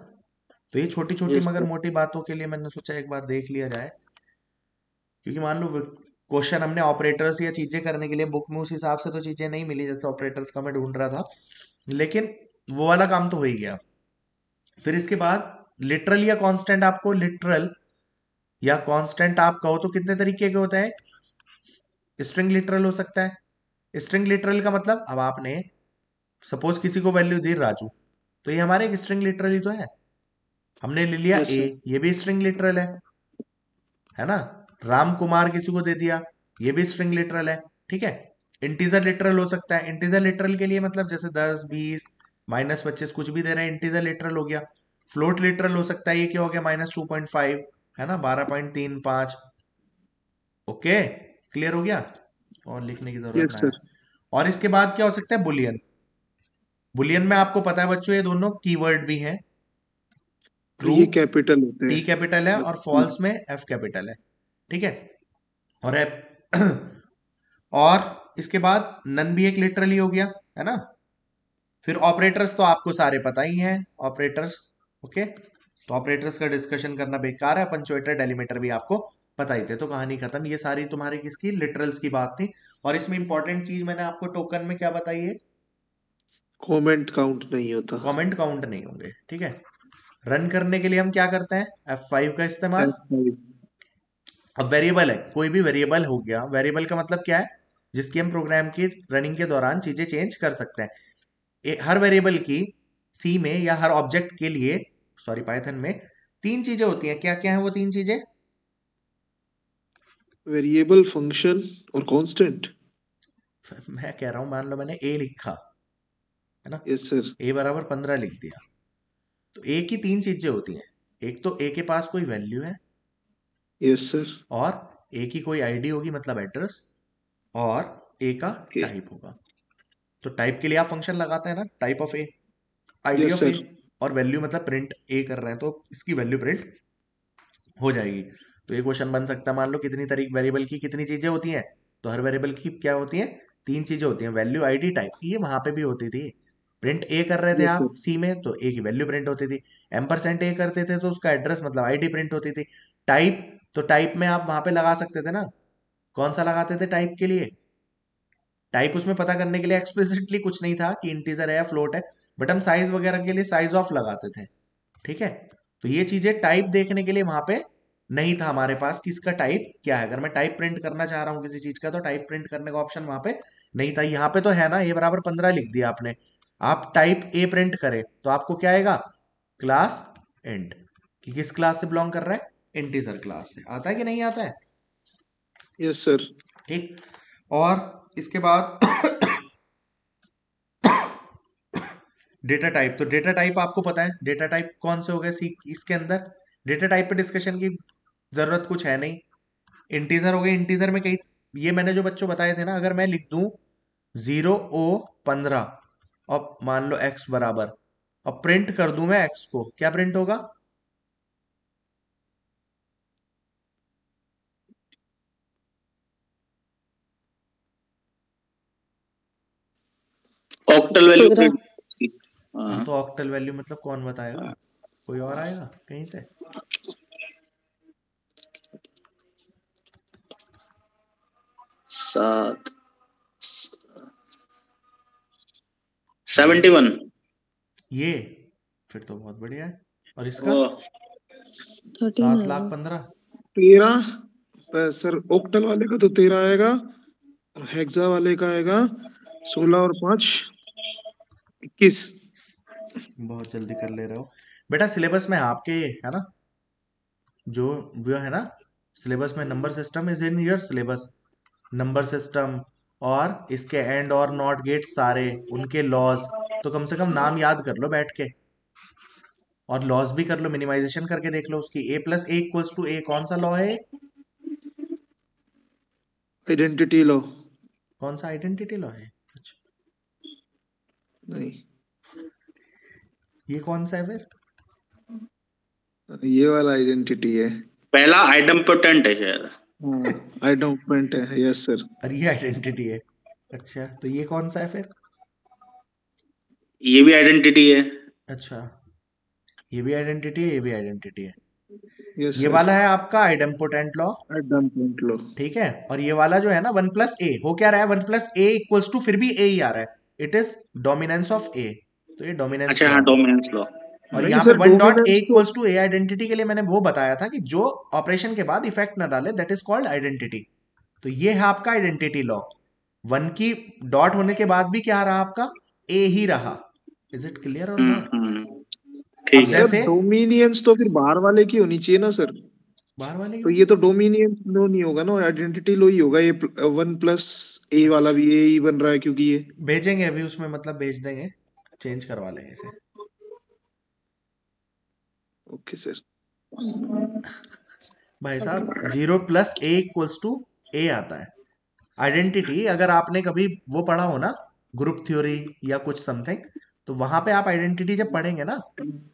तो ये छोटी छोटी मगर मोटी बातों के लिए मैंने सोचा एक बार देख लिया जाए क्योंकि मान लो क्वेश्चन हमने ऑपरेटर्स या चीजें करने के लिए बुक में उस हिसाब से तो चीजें नहीं मिली जैसे ऑपरेटर्स का मैं ढूंढ रहा था लेकिन वो वाला काम तो हो ही गया फिर इसके बाद लिटरल या कांस्टेंट आपको लिटरल या कांस्टेंट आप कहो तो कितने तरीके के होते हैं स्ट्रिंग लिटरल हो सकता है स्ट्रिंग लिटरल का मतलब अब आपने सपोज किसी को वैल्यू दी राजू तो ये हमारे एक स्ट्रिंग लिटरल ही तो है हमने ले लिया ए ये भी स्ट्रिंग लिटरल है है ना राम कुमार किसी को दे दिया ये भी स्ट्रिंग लिटरल है ठीक है इंटीजर लिटरल हो सकता है इंटीजर लिटरल के लिए मतलब जैसे दस बीस माइनस पच्चीस कुछ भी दे रहे हैं इंटीजर लिटरल हो गया फ्लोट लिटरल हो सकता है ये क्या हो गया माइनस टू पॉइंट फाइव है ना बारह पॉइंट तीन पांच ओके क्लियर हो गया और लिखने की जरूरत yes, और इसके बाद क्या हो सकता है बुलियन बुलियन में आपको पता है बच्चों ये दोनों कीवर्ड भी हैं ट्रू कैपिटल टी कैपिटल है और फॉल्स में एफ कैपिटल है ठीक है और एप और इसके बाद नन भी एक लिटरली हो गया है ना फिर ऑपरेटर्स तो आपको सारे पता ही हैं ऑपरेटर्स ओके तो ऑपरेटर्स का डिस्कशन करना बेकार है पंचोएटर डेलीमीटर भी आपको पता ही थे तो कहानी खत्म ये सारी तुम्हारी किसकी लिटरल्स की बात थी और इसमें इंपॉर्टेंट चीज मैंने आपको टोकन में क्या बताई है कॉमेंट काउंट नहीं होता कॉमेंट काउंट नहीं होंगे ठीक है रन करने के लिए हम क्या करते हैं एफ का इस्तेमाल अब वेरिएबल है कोई भी वेरिएबल हो गया वेरिएबल का मतलब क्या है जिसकी हम प्रोग्राम की रनिंग के दौरान चीजें चेंज कर सकते हैं ए, हर वेरिएबल की सी में या हर ऑब्जेक्ट के लिए सॉरी पाइथन में तीन चीजें होती हैं क्या क्या है वो तीन चीजें वेरिएबल फंक्शन और कांस्टेंट मैं कह रहा हूं मान लो मैंने ए लिखा है ना यस सर ए बराबर पंद्रह लिख दिया तो ए की तीन चीजें होती हैं एक तो ए के पास कोई वैल्यू है यस सर और ए की कोई आईडी होगी मतलब एड्रेस और ए का okay. टाइप होगा तो टाइप के लिए आप फंक्शन लगाते हैं ना type of A ID of A और वैल्यू मतलब प्रिंट ए कर रहे हैं तो इसकी वैल्यू प्रिंट हो जाएगी तो ये क्वेश्चन बन सकता है मान लो कितनी तारीख वेरिएबल की कितनी चीजें होती हैं तो हर वेरिएबल की क्या होती है तीन चीजें होती हैं वैल्यू आईडी टाइप की ये वहां पे भी होती थी प्रिंट ए कर रहे थे आप सी में तो ए की वैल्यू प्रिंट होती थी एम परसेंट ए करते थे तो उसका एड्रेस मतलब आईडी प्रिंट होती थी टाइप तो टाइप में आप वहां पे लगा सकते थे ना कौन सा लगाते थे टाइप के लिए टाइप उसमें पता करने के लिए एक्सप्लिसिटली कुछ नहीं था कि इंटीजर है या फ्लोट है बट हम साइज वगैरह के लिए साइज ऑफ लगाते थे ठीक है तो ये चीजें टाइप देखने के लिए वहां पे नहीं था हमारे पास कि इसका टाइप क्या है अगर मैं टाइप प्रिंट करना चाह रहा हूं किसी चीज का तो टाइप प्रिंट करने का ऑप्शन वहां पे नहीं था यहाँ पे तो है ना ये बराबर पंद्रह लिख दिया आपने आप टाइप ए प्रिंट करें तो आपको क्या आएगा क्लास एंड कि किस क्लास से बिलोंग कर रहा है इंटीजर क्लास से आता है कि नहीं आता है यस yes, सर ठीक और इसके बाद डेटा टाइप तो डेटा टाइप आपको पता है डेटा टाइप कौन से हो गए सी इसके अंदर डेटा टाइप पे डिस्कशन की जरूरत कुछ है नहीं इंटीजर हो गए इंटीजर में कई ये मैंने जो बच्चों बताए थे ना अगर मैं लिख दू जीरो ओ पंद्रह और मान लो एक्स बराबर और प्रिंट कर दू मैं एक्स को क्या प्रिंट होगा ऑक्टल वैल्यू हाँ। हाँ। तो ऑक्टल वैल्यू मतलब कौन बताएगा कोई और आएगा कहीं से सात सेवेंटी वन ये फिर तो बहुत बढ़िया है और इसका सात लाख पंद्रह तेरह सर ओक्टल वाले का तो तेरह आएगा और हेक्सा वाले का आएगा सोलह और पांच इक्कीस बहुत जल्दी कर ले रहे हो बेटा सिलेबस में आपके है ना जो वो है ना सिलेबस में number system is in your syllabus number system और इसके एंड और नॉट गेट सारे उनके लॉज तो कम से कम नाम याद कर लो बैठ के और लॉज भी कर लो मिनिमाइजेशन करके देख लो उसकी A plus A equals to A कौन सा लॉ है आइडेंटिटी लॉ कौन सा आइडेंटिटी लॉ है ये कौन सा है फिर ये वाला आइडेंटिटी है पहला आइडम पोटेंट है शायद आइडम हाँ, पोटेंट है यस सर और ये आइडेंटिटी है अच्छा तो ये कौन सा है फिर ये भी आइडेंटिटी है अच्छा ये भी आइडेंटिटी है ये भी आइडेंटिटी है yes, ये sir. वाला है आपका पोटेंट लॉ पोटेंट लॉ ठीक है और ये वाला जो है ना वन प्लस ए हो क्या रहा है one plus A equals to फिर भी ए ही आ रहा है it is dominance of A तो ये डोमिनेंस अच्छा हां डोमिनेंस लॉ और यहां पे one dot A equals to A identity के लिए मैंने वो बताया था कि जो ऑपरेशन के बाद इफेक्ट ना डाले दैट इज कॉल्ड आइडेंटिटी तो ये है आपका आइडेंटिटी लॉ वन की डॉट होने के बाद भी क्या रहा आपका ए ही रहा इज इट क्लियर और नॉट ठीक है डोमिनियंस तो फिर बाहर वाले की होनी चाहिए ना सर बाहर वाले तो ये तो डोमिनियन लो नहीं होगा ना आइडेंटिटी लो ही होगा ये वन प्लस ए वाला भी ए ही बन रहा है क्योंकि ये भेजेंगे अभी उसमें मतलब भेज देंगे चेंज करवा लेंगे इसे ओके सर भाई साहब zero plus A equals to A आता है आइडेंटिटी अगर आपने कभी वो पढ़ा हो ना ग्रुप थ्योरी या कुछ समथिंग तो वहां पे आप आइडेंटिटी जब पढ़ेंगे ना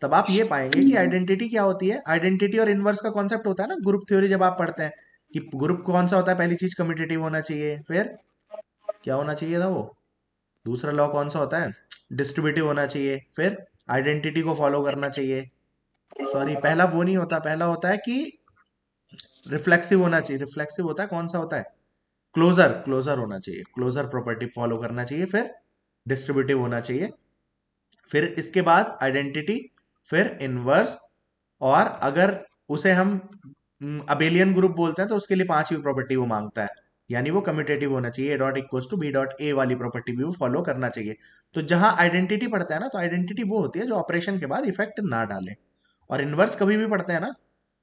तब आप ये पाएंगे कि आइडेंटिटी क्या होती है आइडेंटिटी और इनवर्स का कॉन्सेप्ट होता है ना ग्रुप थ्योरी जब आप पढ़ते हैं कि ग्रुप कौन सा होता है पहली चीज कम्यूटेटिव होना चाहिए फिर क्या होना चाहिए था वो दूसरा लॉ कौन सा होता है डिस्ट्रीब्यूटिव होना चाहिए फिर आइडेंटिटी को फॉलो करना चाहिए सॉरी पहला वो नहीं होता पहला होता है कि रिफ्लेक्सिव होना चाहिए रिफ्लेक्सिव होता है कौन सा होता है क्लोजर क्लोजर होना चाहिए क्लोजर प्रॉपर्टी फॉलो करना चाहिए फिर डिस्ट्रीब्यूटिव होना चाहिए फिर इसके बाद आइडेंटिटी फिर इनवर्स और अगर उसे हम अबेलियन हम्म, ग्रुप बोलते हैं तो उसके लिए पांचवी प्रॉपर्टी वो मांगता है यानी वो कम्यूटेटिव होना चाहिए A dot equals to B dot A वाली प्रॉपर्टी भी वो फॉलो करना चाहिए तो जहां आइडेंटिटी पड़ता है ना तो आइडेंटिटी वो होती है जो ऑपरेशन के बाद इफेक्ट ना डाले और इनवर्स कभी भी पड़ता हैं ना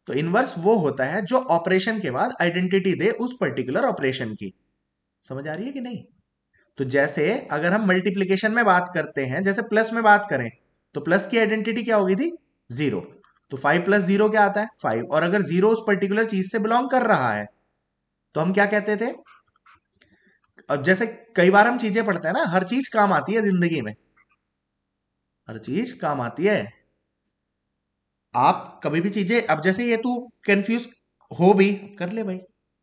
तो इनवर्स वो होता है जो ऑपरेशन के बाद आइडेंटिटी दे उस पर्टिकुलर ऑपरेशन की समझ आ रही है कि नहीं तो जैसे अगर हम मल्टीप्लीकेशन में बात करते हैं जैसे प्लस में बात करें तो प्लस की आइडेंटिटी क्या होगी थी जीरो तो फाइव प्लस जीरो क्या आता है फाइव और अगर जीरो उस पर्टिकुलर चीज से बिलोंग कर रहा है तो हम क्या कहते थे अब जैसे कई बार हम चीजें पढ़ते हैं ना हर चीज काम आती है जिंदगी में हर चीज काम आती है आप कभी भी चीजें अब जैसे ये तू कंफ्यूज हो भी कर ले भाई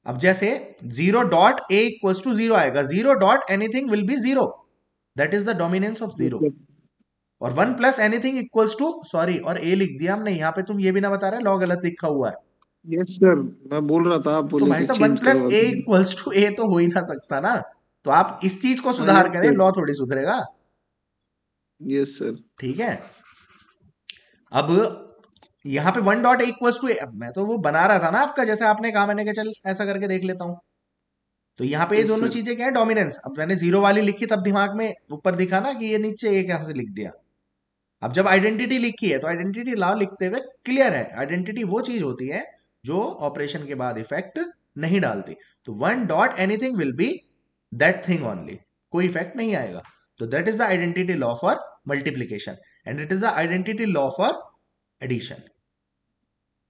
अब जैसे zero dot A equal to zero आएगा zero dot anything will be zero that is the dominance of zero और one plus anything equals to sorry और ए लिख दिया हमने यहाँ पे तुम ये भी ना बता रहे लॉ गलत लिखा हुआ है यस yes, सर मैं बोल रहा था तो भाई साहब one plus A equals to A तो हो ही ना सकता ना तो आप इस चीज को सुधार करें लॉ थोड़ी सुधरेगा यस सर ठीक है अब यहाँ पे वन डॉट इक्वल टू मैं तो वो बना रहा था ना आपका जैसे आपने कहा मैंने कहा चल ऐसा करके देख लेता हूँ तो यहाँ पे ये दोनों चीजें क्या है डोमिनेंस अब मैंने जीरो वाली लिखी तब दिमाग में ऊपर दिखा ना कि ये नीचे एक यहाँ से लिख दिया अब जब आइडेंटिटी लिखी है तो आइडेंटिटी लॉ लिखते हुए क्लियर है आइडेंटिटी वो चीज होती है जो ऑपरेशन के बाद इफेक्ट नहीं डालती तो one dot anything will be that thing only कोई इफेक्ट नहीं आएगा तो that is the identity law for multiplication and it is the identity law for addition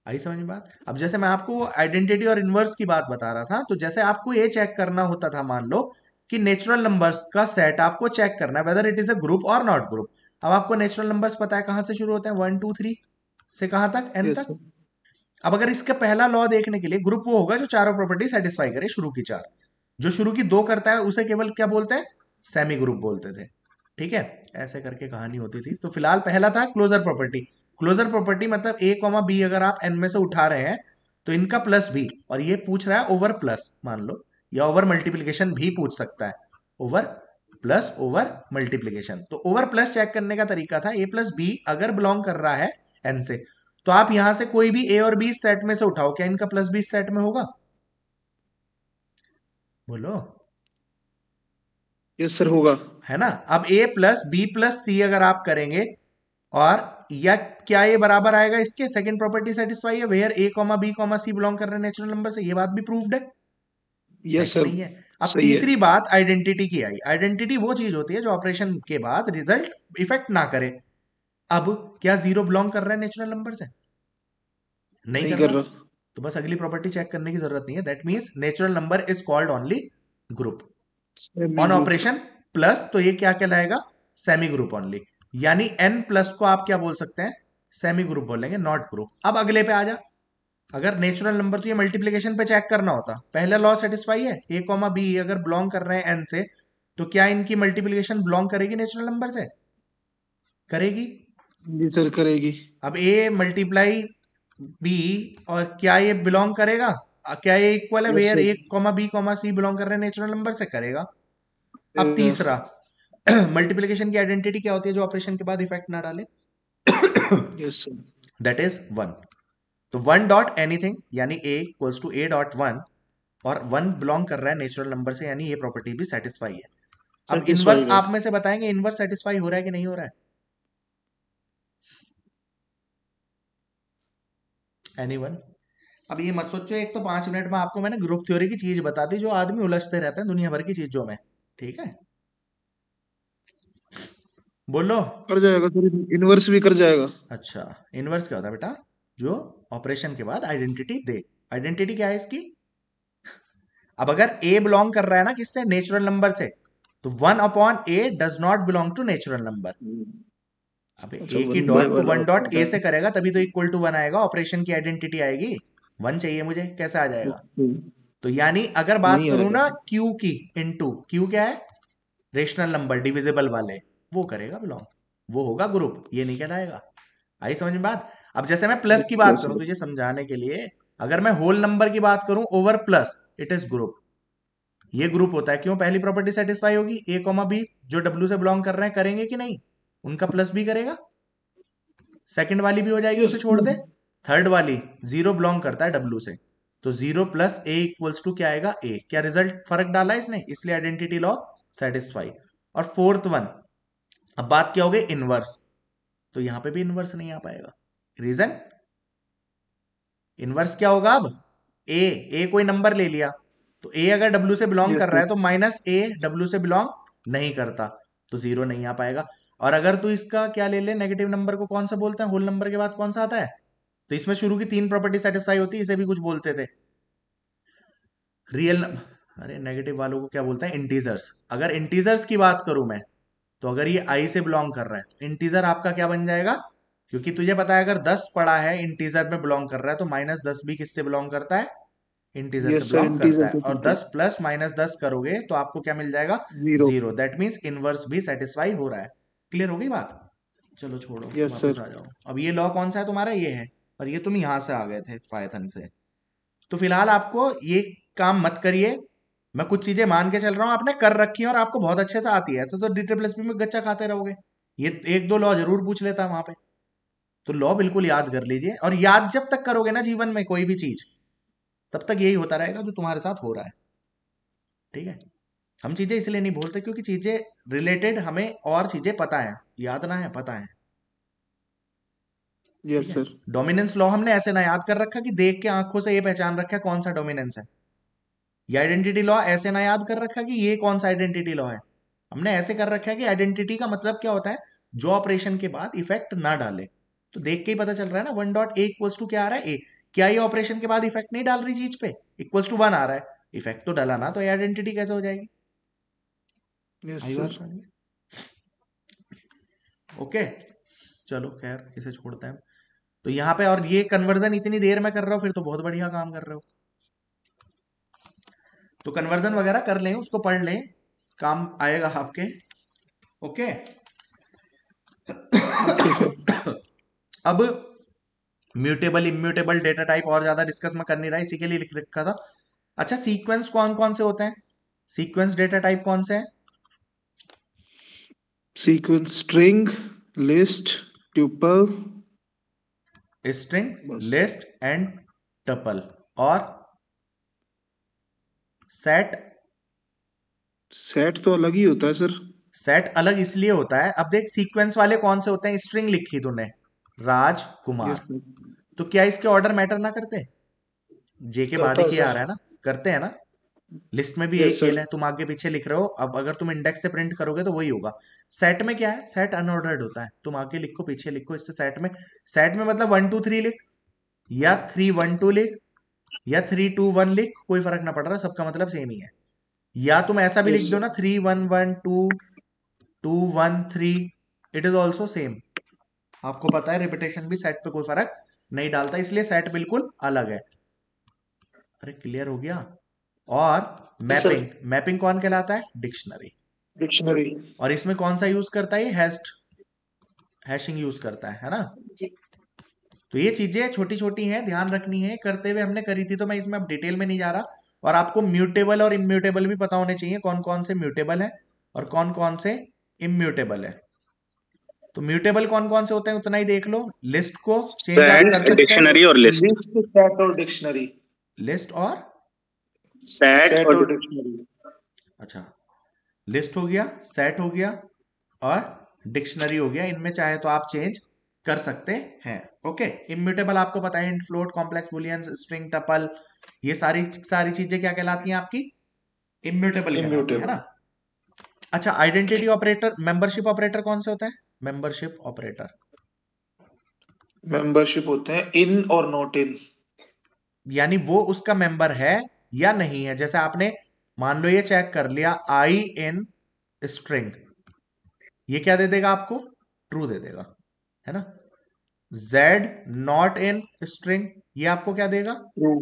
आई समझ में बात अब जैसे मैं आपको आइडेंटिटी और इनवर्स की बात बता रहा था तो जैसे आपको ये चेक करना होता था मान लो कि नेचुरल नंबर्स का सेट आपको चेक करना है whether it is a group और नॉट ग्रुप अब आपको नेचुरल नंबर्स पता है कहां से शुरू होते हैं वन टू थ्री से कहाँ तक एन yes, तक अब अगर इसका पहला लॉ देखने के लिए ग्रुप वो होगा जो चारों प्रॉपर्टी सेटिस्फाई करे शुरू की चार जो शुरू की दो करता है उसे केवल क्या बोलते हैं सेमी ग्रुप बोलते थे ठीक है ऐसे करके कहानी होती थी तो फिलहाल पहला था क्लोजर प्रॉपर्टी क्लोजर प्रॉपर्टी मतलब ए कॉमा बी अगर आप एन में से उठा रहे हैं तो इनका प्लस भी और ये पूछ रहा है ओवर प्लस मान लो या ओवर मल्टीप्लीकेशन भी पूछ सकता है ओवर प्लस ओवर मल्टीप्लीकेशन तो ओवर प्लस चेक करने का तरीका था ए प्लस बी अगर बिलोंग कर रहा है एन से तो आप यहां से कोई भी ए और बी सेट में से उठाओ क्या इनका प्लस बी सेट में होगा बोलो यस सर होगा है ना अब A plus B plus C अगर आप करेंगे और या क्या ये बराबर आएगा इसके सेकंड प्रॉपर्टी सेटिस्फाई है where A comma B comma C belong कर रहे हैं नेचुरल नंबर से ये बात भी प्रूव्ड है यस yes, है अब तीसरी बात आइडेंटिटी की आई आइडेंटिटी वो चीज होती है जो ऑपरेशन के बाद रिजल्ट इफेक्ट ना करे अब क्या जीरो बिलोंग कर रहा है नेचुरल नंबर से नहीं, नहीं कर रहा तो बस अगली प्रॉपर्टी चेक करने की जरूरत नहीं है that means natural number is called only group on operation plus तो ये क्या कहलाएगा सेमी ग्रुप ओनली यानी एन प्लस को आप क्या बोल सकते हैं सेमी ग्रुप बोलेंगे नॉट ग्रुप अब अगले पे आ जा अगर नेचुरल नंबर तो ये मल्टीप्लीकेशन पे चेक करना होता पहला लॉ सेटिस्फाई है ए कॉमा बी अगर बिलोंग कर रहे हैं एन से तो क्या इनकी मल्टीप्लीकेशन बिलोंग करेगी नेचुरल नंबर से करेगी जी सर करेगी अब ए मल्टीप्लाई बी और क्या ये बिलोंग करेगा क्या ये इक्वल है where A comma B comma C belong कर रहे हैं नेचुरल नंबर से करेगा अब तीसरा मल्टीप्लीकेशन की आइडेंटिटी क्या होती है जो ऑपरेशन के बाद इफेक्ट ना डाले दैट इज वन तो वन डॉट एनीथिंग यानी A equals to A dot one और वन बिलोंग कर रहा है नेचुरल नंबर से यानी ये प्रॉपर्टी भी सेटिस्फाई है अब इनवर्स आप में से बताएंगे इनवर्स सेटिस्फाई हो रहा है कि नहीं हो रहा है एनी वन अब ये मत सोचो एक तो पांच मिनट में आपको मैंने ग्रुप थ्योरी की चीज बता दी जो आदमी उलझते रहते हैं दुनिया भर की चीजों में ठीक है बोलो कर जाएगा सर इनवर्स भी कर जाएगा अच्छा इनवर्स क्या होता है बेटा जो ऑपरेशन के बाद आइडेंटिटी दे आइडेंटिटी क्या है इसकी अब अगर ए बिलोंग कर रहा है ना किससे नेचुरल नंबर से तो one upon A does not belong to natural number अब ए अच्छा, की डॉट को वन डॉट ए से करेगा तभी तो इक्वल टू वन आएगा ऑपरेशन की आइडेंटिटी आएगी वन चाहिए मुझे कैसे आ जाएगा अच्छा। तो यानी अगर बात करूं ना क्यू की इनटू क्यू क्या है रेशनल नंबर डिविजिबल वाले वो करेगा बिलोंग वो होगा ग्रुप ये नहीं कहलाएगा आई समझ में बात अब जैसे मैं प्लस की बात करूं तुझे समझाने के लिए अगर मैं होल नंबर की बात करूं over plus it is group ये ग्रुप होता है क्यों पहली प्रॉपर्टी सेटिस्फाई होगी ए कॉमा बी जो डब्ल्यू से बिलोंग कर रहे हैं करेंगे कि नहीं उनका प्लस भी करेगा सेकंड वाली भी हो जाएगी उसे छोड़ दे थर्ड वाली जीरो बिलोंग करता है डब्ल्यू से तो zero plus A equals to क्या आएगा ए क्या रिजल्ट फर्क डाला इसने इसलिए आइडेंटिटी लॉ सेटिस्फाई और फोर्थ वन अब बात क्या हो गई इनवर्स तो यहां पे भी इनवर्स नहीं आ पाएगा रीजन इनवर्स क्या होगा अब ए ए कोई नंबर ले लिया तो ए अगर डब्ल्यू से बिलोंग कर रहा है तो माइनस ए डब्ल्यू से बिलोंग नहीं करता तो जीरो नहीं आ पाएगा और अगर तू इसका क्या ले ले नेगेटिव नंबर को कौन सा बोलते हैं होल नंबर के बाद कौन सा आता है तो इसमें शुरू की तीन प्रॉपर्टी सेटिस्फाई होती है इसे भी कुछ बोलते थे रियल अरे नेगेटिव वालों को क्या बोलते हैं इंटीजर्स अगर इंटीजर्स की बात करूं मैं तो अगर ये आई से बिलोंग कर रहा है तो इंटीजर आपका क्या बन जाएगा क्योंकि तुझे पता है अगर दस पड़ा है इंटीजर में बिलोंग कर रहा है तो माइनस दस भी किससे बिलोंग करता है इंटीजर से बिलोंग करता है और दस प्लस माइनस दस करोगे तो आपको क्या मिल जाएगा जीरो दैट मीन्स इनवर्स भी सेटिस्फाई हो रहा है क्लियर हो गई बात चलो छोड़ो yes, वापस आ जाओ अब ये लॉ कौन सा है तुम्हारा ये है और ये तुम यहां से आ गए थे पायथन से तो फिलहाल आपको ये काम मत करिए मैं कुछ चीजें मान के चल रहा हूँ आपने कर रखी है और आपको बहुत अच्छे से आती है तो, तो डी में गच्चा खाते रहोगे ये एक दो लॉ जरूर पूछ लेता वहां पे तो लॉ बिल्कुल याद कर लीजिए और याद जब तक करोगे ना जीवन में कोई भी चीज तब तक यही होता रहेगा जो तुम्हारे साथ हो रहा है ठीक है हम चीजें इसलिए नहीं बोलते क्योंकि चीजें रिलेटेड हमें और चीजें पता है याद ना है पता है यस सर डोमिनेंस लॉ हमने ऐसे ना याद कर रखा कि देख के आंखों से ये पहचान रखा कौन सा डोमिनेंस है ये आइडेंटिटी लॉ ऐसे ना याद कर रखा कि ये कौन सा आइडेंटिटी लॉ है हमने ऐसे कर रखा है कि आइडेंटिटी का मतलब क्या होता है जो ऑपरेशन के बाद इफेक्ट ना डाले तो देख के ही पता चल रहा है ना one dot A equals to क्या आ रहा है ए क्या ये ऑपरेशन के बाद इफेक्ट नहीं डाल रही चीज पे इक्वल्स टू वन आ रहा है इफेक्ट तो डाला ना तो आइडेंटिटी कैसे हो जाएगी ओके yes, okay. चलो खैर इसे छोड़ते हैं तो यहाँ पे और ये कन्वर्जन इतनी देर में कर रहा हो फिर तो बहुत बढ़िया काम कर रहे हो तो कन्वर्जन वगैरह कर लें उसको पढ़ लें काम आएगा आपके ओके अब म्यूटेबल इम्यूटेबल डेटा टाइप और ज्यादा डिस्कस मैं कर नहीं रहा इसी के लिए लिख रखा था अच्छा सीक्वेंस कौन कौन से होते हैं सीक्वेंस डेटा टाइप कौन से हैं sequence string list tuple string list and tuple और सेट सेट तो अलग ही होता है सर सेट अलग इसलिए होता है अब देख सीक्वेंस वाले कौन से होते हैं स्ट्रिंग लिखी तूने राज कुमार तो क्या इसके ऑर्डर मैटर ना करते जे के बाद ही आ रहा है ना करते हैं ना लिस्ट में भी यही खेल है तुम आगे पीछे लिख रहे हो अब अगर तुम इंडेक्स से प्रिंट करोगे तो वही होगा सेट में क्या है सेट अनऑर्डर्ड होता है तुम आगे लिखो पीछे लिखो इससे सेट में सेट में मतलब वन टू थ्री लिख या थ्री वन टू लिख या थ्री टू वन लिख कोई फर्क ना पड़ रहा सबका मतलब सेम ही है या तुम ऐसा भी लिख दो ना three one one two two one three it is also same आपको पता है रिपीटेशन भी सेट पे कोई फर्क नहीं डालता इसलिए सेट बिल्कुल अलग है अरे क्लियर हो गया और मैपिंग मैपिंग कौन कहलाता है डिक्शनरी डिक्शनरी और इसमें कौन सा यूज करता है हैस्ट हैशिंग यूज करता है है ना तो ये चीजें छोटी छोटी हैं ध्यान रखनी है करते हुए हमने करी थी तो मैं इसमें अब डिटेल में नहीं जा रहा और आपको म्यूटेबल और इम्यूटेबल भी पता होने चाहिए कौन कौन से म्यूटेबल है और कौन कौन से इम्यूटेबल है तो म्यूटेबल कौन कौन से होते हैं उतना ही देख लो लिस्ट को चेंज डिक्शनरी और लिस्ट सेट और डिक्शनरी लिस्ट और सेट और डिक्शनरी अच्छा लिस्ट हो गया सेट हो गया और डिक्शनरी हो गया इनमें चाहे तो आप चेंज कर सकते हैं ओके इम्यूटेबल आपको पता है float complex boolean string tuple ये सारी सारी चीजें क्या कहलाती हैं आपकी इम्यूटेबल है ना अच्छा आइडेंटिटी ऑपरेटर मेंबरशिप ऑपरेटर कौन से होते हैं मेंबरशिप ऑपरेटर मेंबरशिप होते हैं इन और नॉट इन यानी वो उसका मेंबर है या नहीं है जैसे आपने मान लो ये चेक कर लिया आई इन स्ट्रिंग ये क्या दे देगा आपको ट्रू दे देगा है ना Z not in string ये आपको क्या देगा true.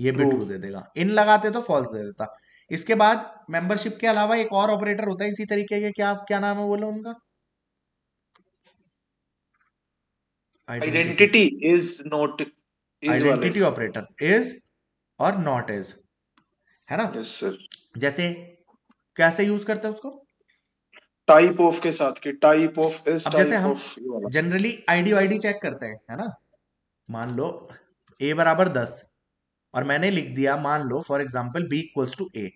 ये भी ट्रू दे देगा इन लगाते तो फॉल्स दे देता इसके बाद मेंबरशिप के अलावा एक और ऑपरेटर होता है इसी तरीके के क्या क्या नाम है बोलो उनका identity is not identity operator is और नॉट इज है ना yes, sir. जैसे कैसे यूज करते हैं उसको टाइप ऑफ के साथ कि टाइप ऑफ इस जैसे हम जनरली आईडी आईडी चेक करते हैं है ना मान लो ए बराबर दस और मैंने लिख दिया मान लो for example B equals to A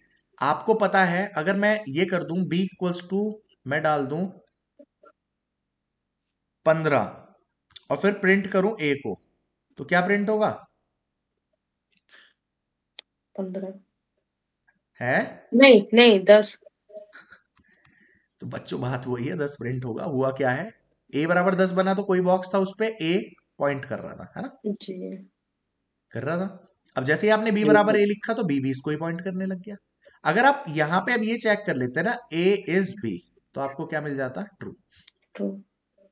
आपको पता है अगर मैं ये कर दूं बी इक्वल्स टू मैं डाल दूं पंद्रह और फिर प्रिंट करूं ए को तो क्या प्रिंट होगा पंद्रह है नहीं नहीं दस तो बच्चों बात वही है दस प्रिंट होगा हुआ क्या है ए बराबर दस बना तो कोई बॉक्स था उस पर ए पॉइंट कर रहा था है ना जी कर रहा था अब जैसे ही आपने बी बराबर ए लिखा तो बी बी इसको ही पॉइंट करने लग गया अगर आप यहाँ पे अब ये चेक कर लेते ना ए इज बी तो आपको क्या मिल जाता ट्रू ट्रू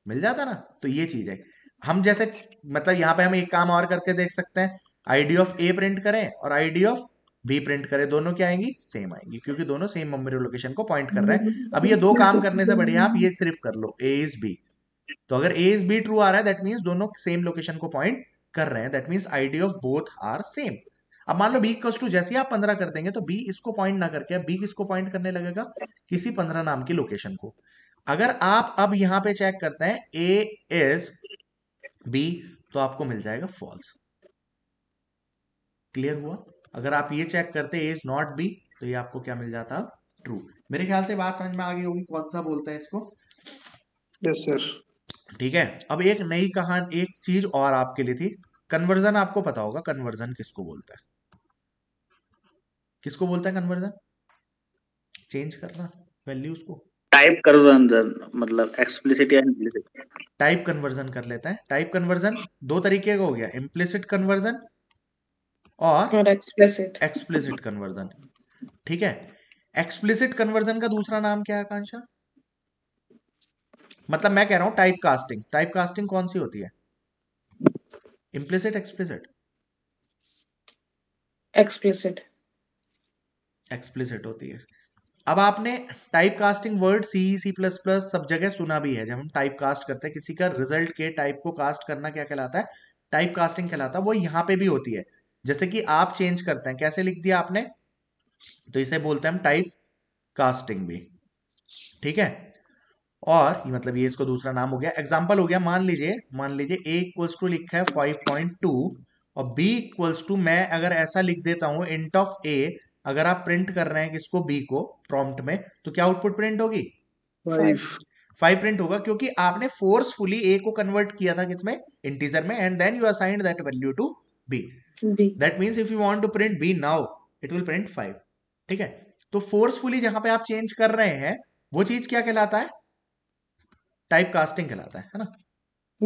मिल जाता ना तो ये चीज है हम जैसे मतलब यहाँ पे हम एक काम और करके देख सकते हैं आईडी ऑफ ए प्रिंट करें और आईडी ऑफ भी प्रिंट करे दोनों क्या आएंगी सेम आएंगी क्योंकि दोनों सेम मेमोरी लोकेशन को पॉइंट कर रहे हैं अब ये दो काम करने से बढ़िया आप ये सिर्फ कर लो ए इज बी तो अगर ए इज बी ट्रू आ रहा है दैट मीन्स दोनों सेम लोकेशन को पॉइंट कर रहे हैं that means ID of both are same अब मान लो बी इक्वल टू जैसे आप पंद्रह कर देंगे तो बी इसको पॉइंट ना करके बी किसको पॉइंट करने लगेगा किसी पंद्रह नाम की लोकेशन को अगर आप अब यहां पे चेक करते हैं ए इज बी तो आपको मिल जाएगा फॉल्स क्लियर हुआ अगर आप ये चेक करते एज नॉट बी तो ये आपको क्या मिल जाता ट्रू मेरे ख्याल से बात समझ में आ गई होगी कौन सा बोलते हैं इसको यस सर ठीक है अब एक नई कहानी एक चीज और आपके लिए थी कन्वर्जन आपको पता होगा कन्वर्जन किसको बोलता है किसको बोलता है कन्वर्जन चेंज करना वैल्यूज को टाइप कन्वर्जन मतलब एक्सप्लिसिट या इम्प्लिसिट टाइप कन्वर्जन कर लेता है टाइप कन्वर्जन दो तरीके का हो गया इम्प्लिसिट कन्वर्जन और एक्सप्लिसिट कन्वर्जन ठीक है एक्सप्लिसिट कन्वर्जन का दूसरा नाम क्या है आकांक्षा मतलब मैं कह रहा हूं टाइप कास्टिंग टाइप कास्टिंग कौन सी होती है इम्प्लिसिट एक्सप्लिसिट एक्सप्लिसिट एक्सप्लिसिट होती है अब आपने type casting word C C plus plus सब जगह सुना भी है जब हम टाइप कास्ट करते हैं किसी का रिजल्ट के टाइप को कास्ट करना क्या कहलाता है टाइप कास्टिंग कहलाता है वो यहां पे भी होती है जैसे कि आप चेंज करते हैं कैसे लिख दिया आपने तो इसे बोलते हैं हम टाइप कास्टिंग भी ठीक है और ये मतलब ये इसको दूसरा नाम हो गया एग्जाम्पल हो गया मान लीजिए मान लीजिए ए इक्वल्स टू लिखा है फाइव पॉइंट टू और बी इक्वल्स टू मैं अगर ऐसा लिख देता हूँ इंट ऑफ ए अगर आप प्रिंट कर रहे हैं किसको बी को प्रॉम्प्ट में तो क्या आउटपुट प्रिंट होगी फाइव प्रिंट होगा क्योंकि आपने फोर्सफुली ए को कन्वर्ट किया था किसमें इंटीजर में and then you assigned that value to B that means if you want to print B now it will print five ठीक है तो फोर्सफुली जहां पे आप चेंज कर रहे हैं वो चीज क्या कहलाता है टाइप कास्टिंग कहलाता है है ना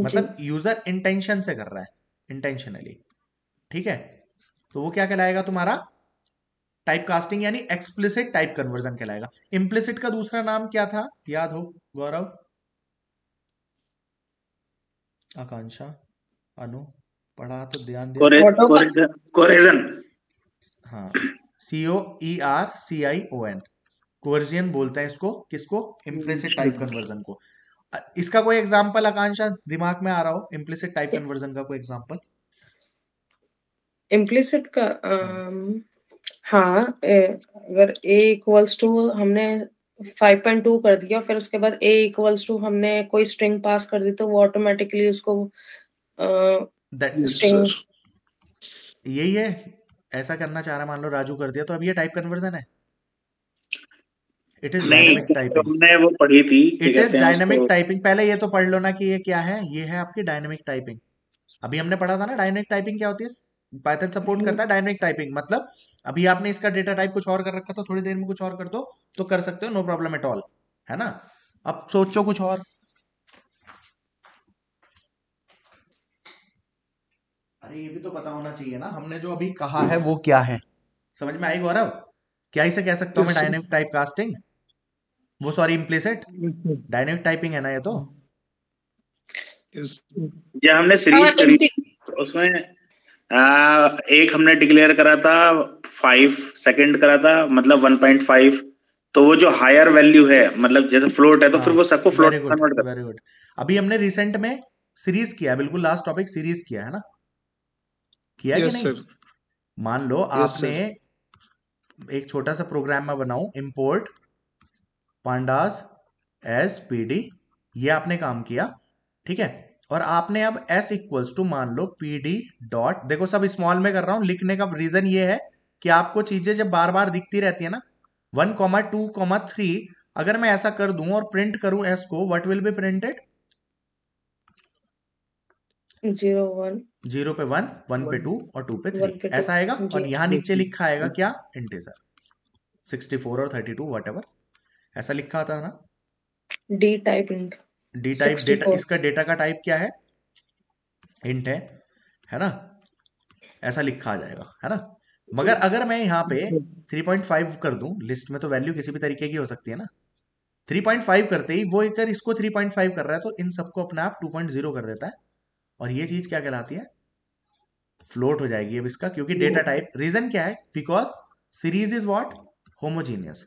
मतलब यूजर इंटेंशन से कर रहा है इंटेंशनली ठीक है तो वो क्या कहलाएगा तुम्हारा टाइप कास्टिंग यानी एक्सप्लिसिट टाइप कन्वर्जन कहलाएगा इम्प्लिसिट का दूसरा नाम क्या था याद हो गौरव आकांक्षा अनु पढ़ा तो ध्यान दे कोरेजन हाँ सी ओ ई आर सी आई ओ एन कोर्जियन बोलते हैं इसको किसको इम्प्लिसिट टाइप कन्वर्जन को इसका कोई एग्जांपल आकांक्षा दिमाग में आ रहा हो इम्प्लिसिट टाइप कन्वर्जन का कोई एग्जांपल इम्प्लिसिट का आम, हाँ।, um, हाँ ए, अगर ए इक्वल्स टू हमने 5.2 कर दिया फिर उसके बाद ए इक्वल्स टू हमने कोई स्ट्रिंग पास कर दी तो वो ऑटोमेटिकली उसको दैट यही है ऐसा करना चाह रहा मान लो राजू कर दिया तो अब ये टाइप कन्वर्जन है इट इज डायनेमिक टाइपिंग हमने वो पढ़ी थी इट इज डायनेमिक टाइपिंग पहले ये तो पढ़ लो ना कि ये क्या है ये है आपकी डायनेमिक टाइपिंग अभी हमने पढ़ा था ना डायनेमिक टाइपिंग क्या होती है पाइथन सपोर्ट hmm. करता है डायनेमिक टाइपिंग मतलब अभी आपने इसका डेटा टाइप कुछ और कर रखा था थोड़ी देर में कुछ और कर दो तो कर सकते हो नो प्रॉब्लम एट ऑल है ना अब सोचो कुछ और अरे ये भी तो पता होना चाहिए ना हमने जो अभी कहा है वो क्या है समझ में आई गौरव क्या इसे कह सकता हूँ डायनेमिक टाइप कास्टिंग वो सॉरी इम्प्लीसिट डायनेमिक टाइपिंग है ना ये तो ये हमने सीरीज करी उसमें आ, एक हमने डिक्लेयर करा था फाइव सेकंड करा था मतलब 1.5 तो वो जो हायर वैल्यू है मतलब जैसे फ्लोट है तो फिर हाँ, वो सबको फ्लोट कन्वर्ट वेरी गुड अभी हमने रिसेंट में सीरीज किया बिल्कुल लास्ट टॉपिक सीरीज किया है ना किया yes, कि नहीं मान लो yes, आपने sir. एक छोटा सा प्रोग्राम में बनाऊ इम्पोर्ट पांडास एस पी ये आपने काम किया ठीक है और आपने अब एस इक्वल्स टू मान लो पी डी डॉट देखो सब स्मॉल में कर रहा हूं लिखने का रीजन ये है कि आपको चीजें जब बार बार दिखती रहती है ना one comma two comma three अगर मैं ऐसा कर दूं और प्रिंट करूं एस को what will be printed zero one zero पे वन वन पे टू और टू पे थ्री ऐसा आएगा और यहाँ नीचे लिखा आएगा क्या इंटीजर सिक्सटी फोर और थर्टी टू वट एवर ऐसा लिखा है ना D type int D type data इसका डेटा का टाइप क्या है इंट है है ना ऐसा लिखा आ जाएगा है ना मगर अगर मैं यहाँ पे 3.5 कर दूं लिस्ट में तो वैल्यू किसी भी तरीके की हो सकती है ना 3.5 करते ही वो अगर इसको 3.5 कर रहा है तो इन सबको अपने आप 2.0 कर देता है और ये चीज क्या कहलाती है फ्लोट हो जाएगी अब इसका क्योंकि डेटा टाइप रीजन क्या है because series is what homogeneous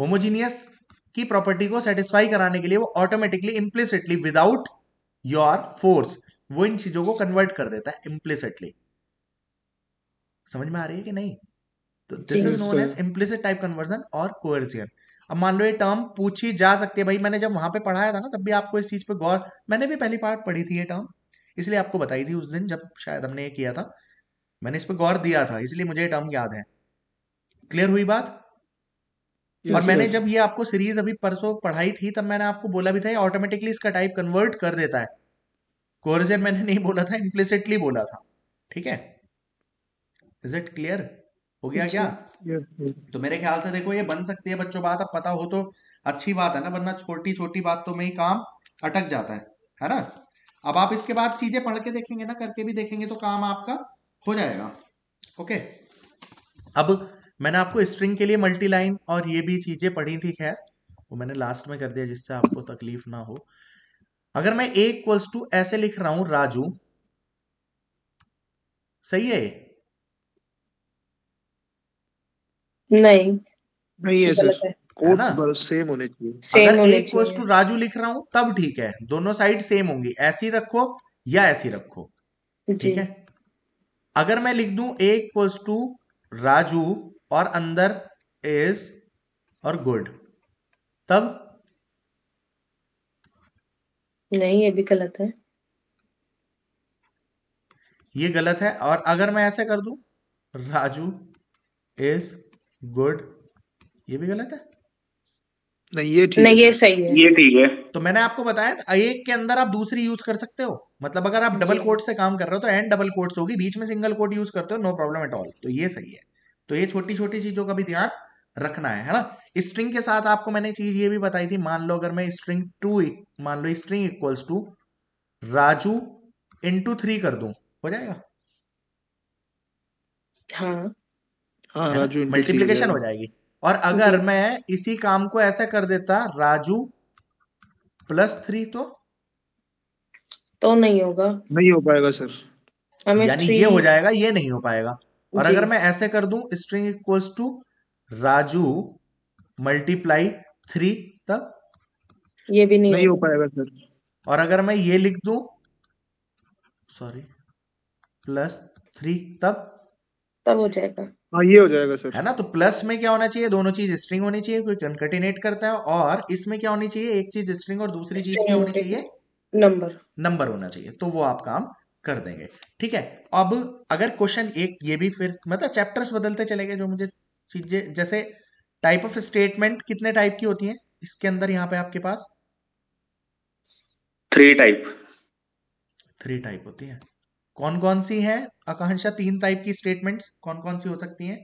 homogeneous की प्रॉपर्टी को सेटिस्फाई कराने के लिए वो automatically implicitly without your force वो इन चीजों को कन्वर्ट कर देता है इम्प्लिसिटली समझ में आ रही है कि नहीं तो this is known as implicit type conversion और कोर्सियन अब मान लो ये टर्म पूछी जा सकती है भाई मैंने जब वहां पे पढ़ाया था ना तब भी आपको इस चीज पे गौर मैंने भी पहली पार्ट पढ़ी थी ये टर्म इसलिए आपको बताई थी उस दिन जब शायद हमने ये किया था मैंने इस पर गौर दिया था इसलिए मुझे टर्म याद है क्लियर हुई बात और मैंने जब ये आपको सीरीज अभी परसों पढ़ाई थी तब मैंने आपको बोला भी था ऑटोमेटिकली इसका टाइप कन्वर्ट कर देता है कोरिजन मैंने नहीं बोला था इम्प्लिसिटली बोला था ठीक है इज इट क्लियर हो गया क्या तो मेरे ख्याल से देखो ये बन सकती है बच्चों बात अब पता हो तो अच्छी बात है ना वरना छोटी छोटी बात तो में ही काम अटक जाता है है ना अब आप इसके बाद चीजें पढ़ के देखेंगे ना करके भी देखेंगे तो काम आपका हो जाएगा ओके अब मैंने आपको स्ट्रिंग के लिए मल्टी लाइन और ये भी चीजें पढ़ी थी खैर वो मैंने लास्ट में कर दिया जिससे आपको तकलीफ ना हो अगर मैं एक्वल्स टू ऐसे लिख रहा हूं राजू सही है नहीं नहीं है सर कोड सेम होने चाहिए अगर होने एक टू राजू लिख रहा हूं तब ठीक है दोनों साइड सेम होंगी ऐसी रखो या ऐसी रखो ठीक है अगर मैं लिख दू एक टू राजू और अंदर इज और गुड तब नहीं ये भी गलत है ये गलत है और अगर मैं ऐसे कर दू राजू इज गुड ये भी गलत है नहीं ये ठीक नहीं ये सही है ये ठीक है तो मैंने आपको बताया था एक के अंदर आप दूसरी यूज कर सकते हो मतलब अगर आप डबल कोट से काम कर रहे हो तो एंड डबल कोट्स होगी बीच में सिंगल कोट यूज करते हो नो प्रॉब्लम एट ऑल तो ये सही है तो ये छोटी छोटी चीजों का भी ध्यान रखना है है ना स्ट्रिंग के साथ आपको मैंने चीज ये भी बताई थी मान लो अगर मैं स्ट्रिंग टू e, मान लो string equals to Raju into three कर दू हो जाएगा हाँ, हाँ राजू मल्टीप्लीकेशन हो जाएगी और तो अगर मैं इसी काम को ऐसा कर देता राजू प्लस थ्री तो तो नहीं होगा नहीं हो पाएगा सर यानी ये हो जाएगा ये नहीं हो पाएगा और अगर मैं ऐसे कर दू string equals to Raju multiply three तब ये भी नहीं, नहीं हो पाएगा सर और अगर मैं ये लिख दू सॉरी प्लस थ्री तब तब हो जाएगा हाँ, ये हो जाएगा सर है ना तो प्लस में क्या होना चाहिए दोनों चीज स्ट्रिंग होनी चाहिए कोई कंकटिनेट करता है और इसमें क्या होनी चाहिए एक चीज स्ट्रिंग और दूसरी चीज क्या होनी चाहिए नंबर नंबर होना चाहिए तो वो आप काम कर देंगे ठीक है अब अगर क्वेश्चन एक ये भी फिर मतलब चैप्टर्स बदलते चले गए जो मुझे चीजें जैसे टाइप ऑफ स्टेटमेंट कितने टाइप की होती है इसके अंदर यहाँ पे आपके पास थ्री टाइप थ्री टाइप होती है कौन कौन सी है आकांक्षा तीन टाइप की स्टेटमेंट्स कौन कौन सी हो सकती हैं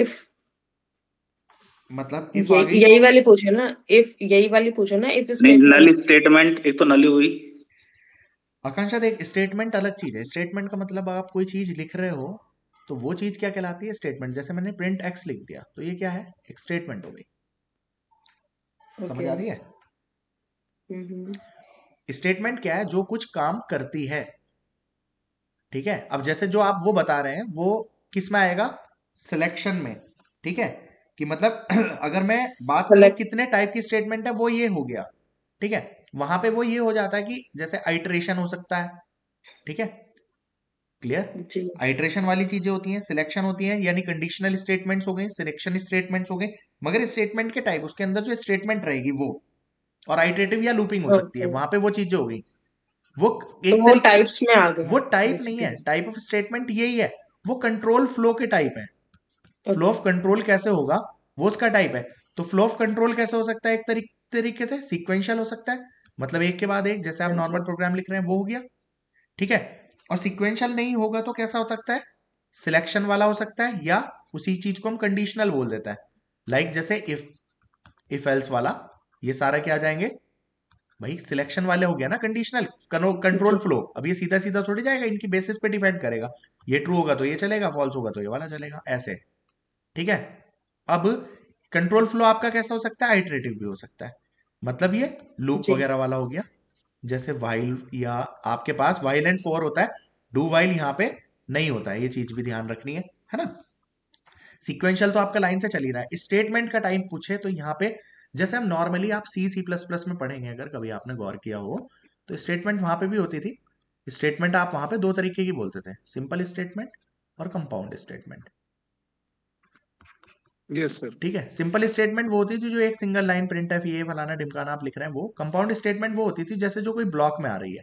इफ मतलब इफ यही वाली पूछे ना इफ यही वाली पूछे ना इफ नल स्टेटमेंट एक तो नली हुई आकांक्षा देख स्टेटमेंट अलग चीज है स्टेटमेंट का मतलब आप कोई चीज लिख रहे हो तो वो चीज क्या कहलाती है स्टेटमेंट जैसे मैंने प्रिंट एक्स लिख दिया तो ये क्या है एक स्टेटमेंट हो गई okay. समझ आ रही है हम्म, हम्म। स्टेटमेंट क्या है जो कुछ काम करती है ठीक है अब जैसे जो आप वो बता रहे हैं वो किस में आएगा सिलेक्शन में ठीक है कि मतलब अगर मैं बात करूं कितने टाइप की स्टेटमेंट है वो ये हो गया ठीक है वहां पे वो ये हो जाता है कि जैसे आइट्रेशन हो सकता है ठीक है क्लियर आइट्रेशन वाली चीजें होती हैं सिलेक्शन होती है यानी कंडीशनल स्टेटमेंट्स हो गए सिलेक्शन स्टेटमेंट्स हो गए मगर स्टेटमेंट के टाइप उसके अंदर जो स्टेटमेंट रहेगी वो और आइटरेटिव या लूपिंग हो okay. सकती है वहां पे वो चीजें हो गई वो तो एक तो वो टाइप्स में आ गए वो टाइप नहीं है टाइप ऑफ स्टेटमेंट यही है वो कंट्रोल फ्लो के टाइप है फ्लो ऑफ कंट्रोल कैसे होगा वो उसका टाइप है तो फ्लो ऑफ कंट्रोल कैसे हो सकता है एक तरीक, तरीके से सीक्वेंशियल हो सकता है मतलब एक के बाद एक जैसे आप नॉर्मल प्रोग्राम लिख रहे हैं वो हो गया ठीक है और सिक्वेंशियल नहीं होगा तो कैसा हो सकता है सिलेक्शन वाला हो सकता है या उसी चीज को हम कंडीशनल बोल देता है लाइक like जैसे इफ इफ एल्स वाला ये सारा क्या आ जाएंगे भाई सिलेक्शन वाले हो गया ना कंडीशनल कंट्रोल फ्लो अब ये सीधा सीधा थोड़ी जाएगा इनकी बेसिस पे डिपेंड करेगा ये ट्रू होगा तो ये चलेगा फॉल्स होगा तो ये वाला चलेगा ऐसे ठीक है अब कंट्रोल फ्लो आपका कैसा हो सकता है आइटरेटिव भी हो सकता है मतलब ये लूप वगैरह वाला हो गया जैसे वाइल या आपके पास वाइल एंड फोर होता है डू वाइल यहाँ पे नहीं होता है ये चीज भी ध्यान रखनी है है ना सिक्वेंशियल तो आपका लाइन से चल ही रहा है स्टेटमेंट का टाइम पूछे तो यहाँ पे जैसे हम नॉर्मली आप सी सी प्लस प्लस में पढ़ेंगे अगर कभी आपने गौर किया हो तो स्टेटमेंट वहां पे भी होती थी स्टेटमेंट आप वहां पे दो तरीके की बोलते थे सिंपल स्टेटमेंट और कंपाउंड स्टेटमेंट यस सर ठीक है सिंपल स्टेटमेंट वो होती थी जो एक सिंगल लाइन प्रिंट एफ ये फलाना डिमकाना आप लिख रहे हैं वो कंपाउंड स्टेटमेंट वो होती थी जैसे जो कोई ब्लॉक में आ रही है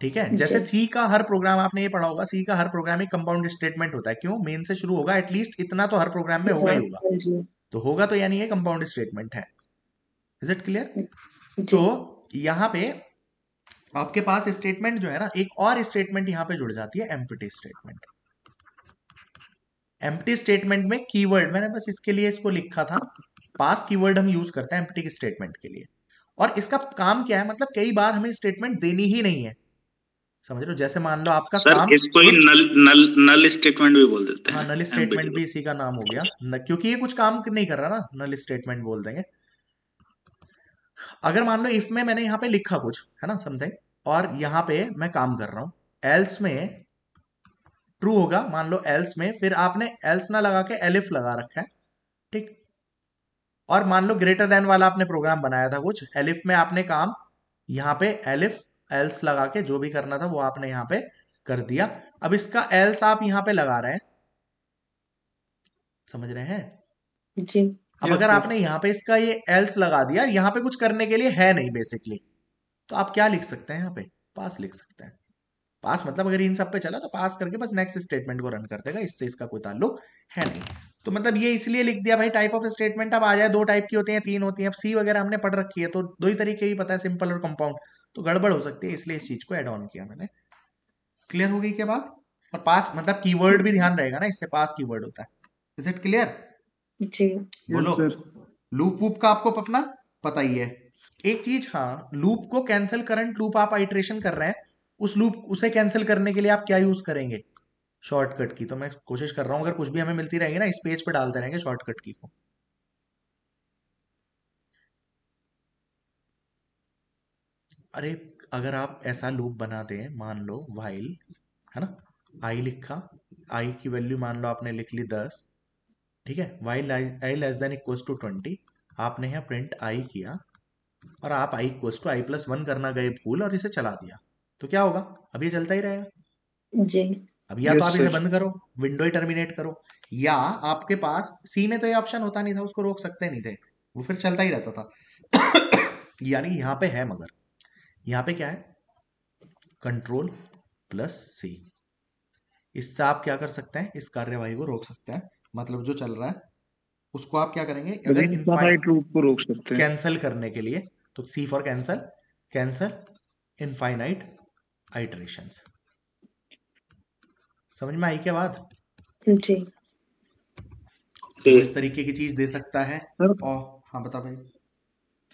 ठीक है जैसे सी का हर प्रोग्राम आपने ये पढ़ा होगा सी का हर प्रोग्राम एक कंपाउंड स्टेटमेंट होता है क्यों मेन से शुरू होगा एटलीस्ट इतना तो हर प्रोग्राम में होगा ही हाँ, होगा हाँ तो होगा तो यानी ये कंपाउंड स्टेटमेंट है इज इट क्लियर तो यहाँ पे आपके पास स्टेटमेंट जो है ना एक और स्टेटमेंट यहाँ पे जुड़ जाती है एम्प्टी स्टेटमेंट एम्प्टी स्टेटमेंट में कीवर्ड मैंने बस इसके लिए इसको लिखा था पास कीवर्ड हम यूज करते हैं एम्प्टी स्टेटमेंट के लिए और इसका काम क्या है मतलब कई बार हमें स्टेटमेंट देनी ही नहीं है समझ रहे हो जैसे मान लो आपका सर, काम इसको ही नल नल नल स्टेटमेंट भी बोल देते हैं हाँ नल स्टेटमेंट भी इसी का नाम हो गया न, क्योंकि ये कुछ काम नहीं कर रहा ना नल स्टेटमेंट बोल देंगे अगर मान लो इफ में मैंने यहाँ पे लिखा कुछ है ना समथिंग और यहाँ पे मैं काम कर रहा हूं एल्स में ट्रू होगा मान लो एल्स में फिर आपने एल्स ना लगा के एलिफ लगा रखा है ठीक और मान लो ग्रेटर देन वाला आपने प्रोग्राम बनाया था कुछ एलिफ में आपने काम यहाँ पे एलिफ एल्स लगा के जो भी करना था वो आपने यहां पे कर दिया अब इसका एल्स आप यहां पे लगा रहे हैं समझ रहे हैं जी अब अगर आपने यहां पे इसका ये एल्स लगा दिया यहां पे कुछ करने के लिए है नहीं बेसिकली तो आप क्या लिख सकते हैं यहां पे पास लिख सकते हैं पास मतलब अगर इन सब पे चला तो पास करके बस नेक्स्ट स्टेटमेंट को रन कर देगा इससे इसका कोई ताल्लुक है नहीं तो मतलब ये इसलिए लिख दिया भाई टाइप ऑफ स्टेटमेंट अब आ जाए दो टाइप की होती है तीन होती है अब सी वगैरह हमने पढ़ रखी है तो दो ही तरीके ही पता है सिंपल और कंपाउंड तो गड़बड़ हो सकती है इसलिए इस चीज को एड ऑन किया मैंने क्लियर हो गई क्या बात और पास मतलब कीवर्ड भी ध्यान रहेगा ना इससे पास कीवर्ड होता है इज इट क्लियर जी बोलो लूप वूप का आपको अपना पता ही है एक चीज हाँ लूप को कैंसिल करंट लूप आप आइट्रेशन कर रहे हैं उस लूप उसे कैंसिल करने के लिए आप क्या यूज करेंगे शॉर्टकट की तो मैं कोशिश कर रहा हूँ अगर कुछ भी हमें मिलती रहेगी ना इस पेज पे डालते रहेंगे शॉर्टकट की को अरे अगर आप ऐसा लूप बना दें मान लो वाइल है ना आई लिखा आई की वैल्यू मान लो आपने लिख ली दस ठीक है while I less than equals to twenty आपने यहाँ प्रिंट आई किया और आप I equals to I plus one करना गए भूल और इसे चला दिया तो क्या होगा अब ये चलता ही रहेगा जी अभी आप, तो yes, आप इसे बंद करो विंडो ही टर्मिनेट करो या आपके पास सी में तो ये ऑप्शन होता नहीं था उसको रोक सकते नहीं थे वो फिर चलता ही रहता था यानी यहाँ पे है मगर यहां पे क्या है कंट्रोल प्लस सी इससे आप क्या कर सकते हैं इस कार्यवाही को रोक सकते हैं मतलब जो चल रहा है उसको आप क्या करेंगे अगर को रोक सकते हैं कैंसिल करने के लिए तो C for cancel cancel infinite iteration समझ में आई क्या बात जी तो इस तरीके की चीज दे सकता है और हाँ बता भाई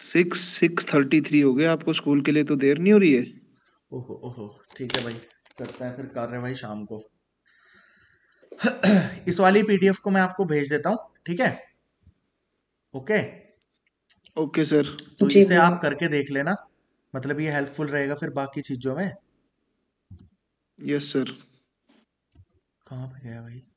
सिक्स सिक्स थर्टी थ्री हो गया आपको स्कूल के लिए तो देर नहीं हो रही है ओहो ओहो ठीक है भाई करते हैं फिर कर रहे भाई शाम को इस वाली पीडीएफ को मैं आपको भेज देता हूँ ठीक है ओके ओके सर तो इसे आप करके देख लेना मतलब ये हेल्पफुल रहेगा फिर बाकी चीजों में यस सर कहाँ पे गया भाई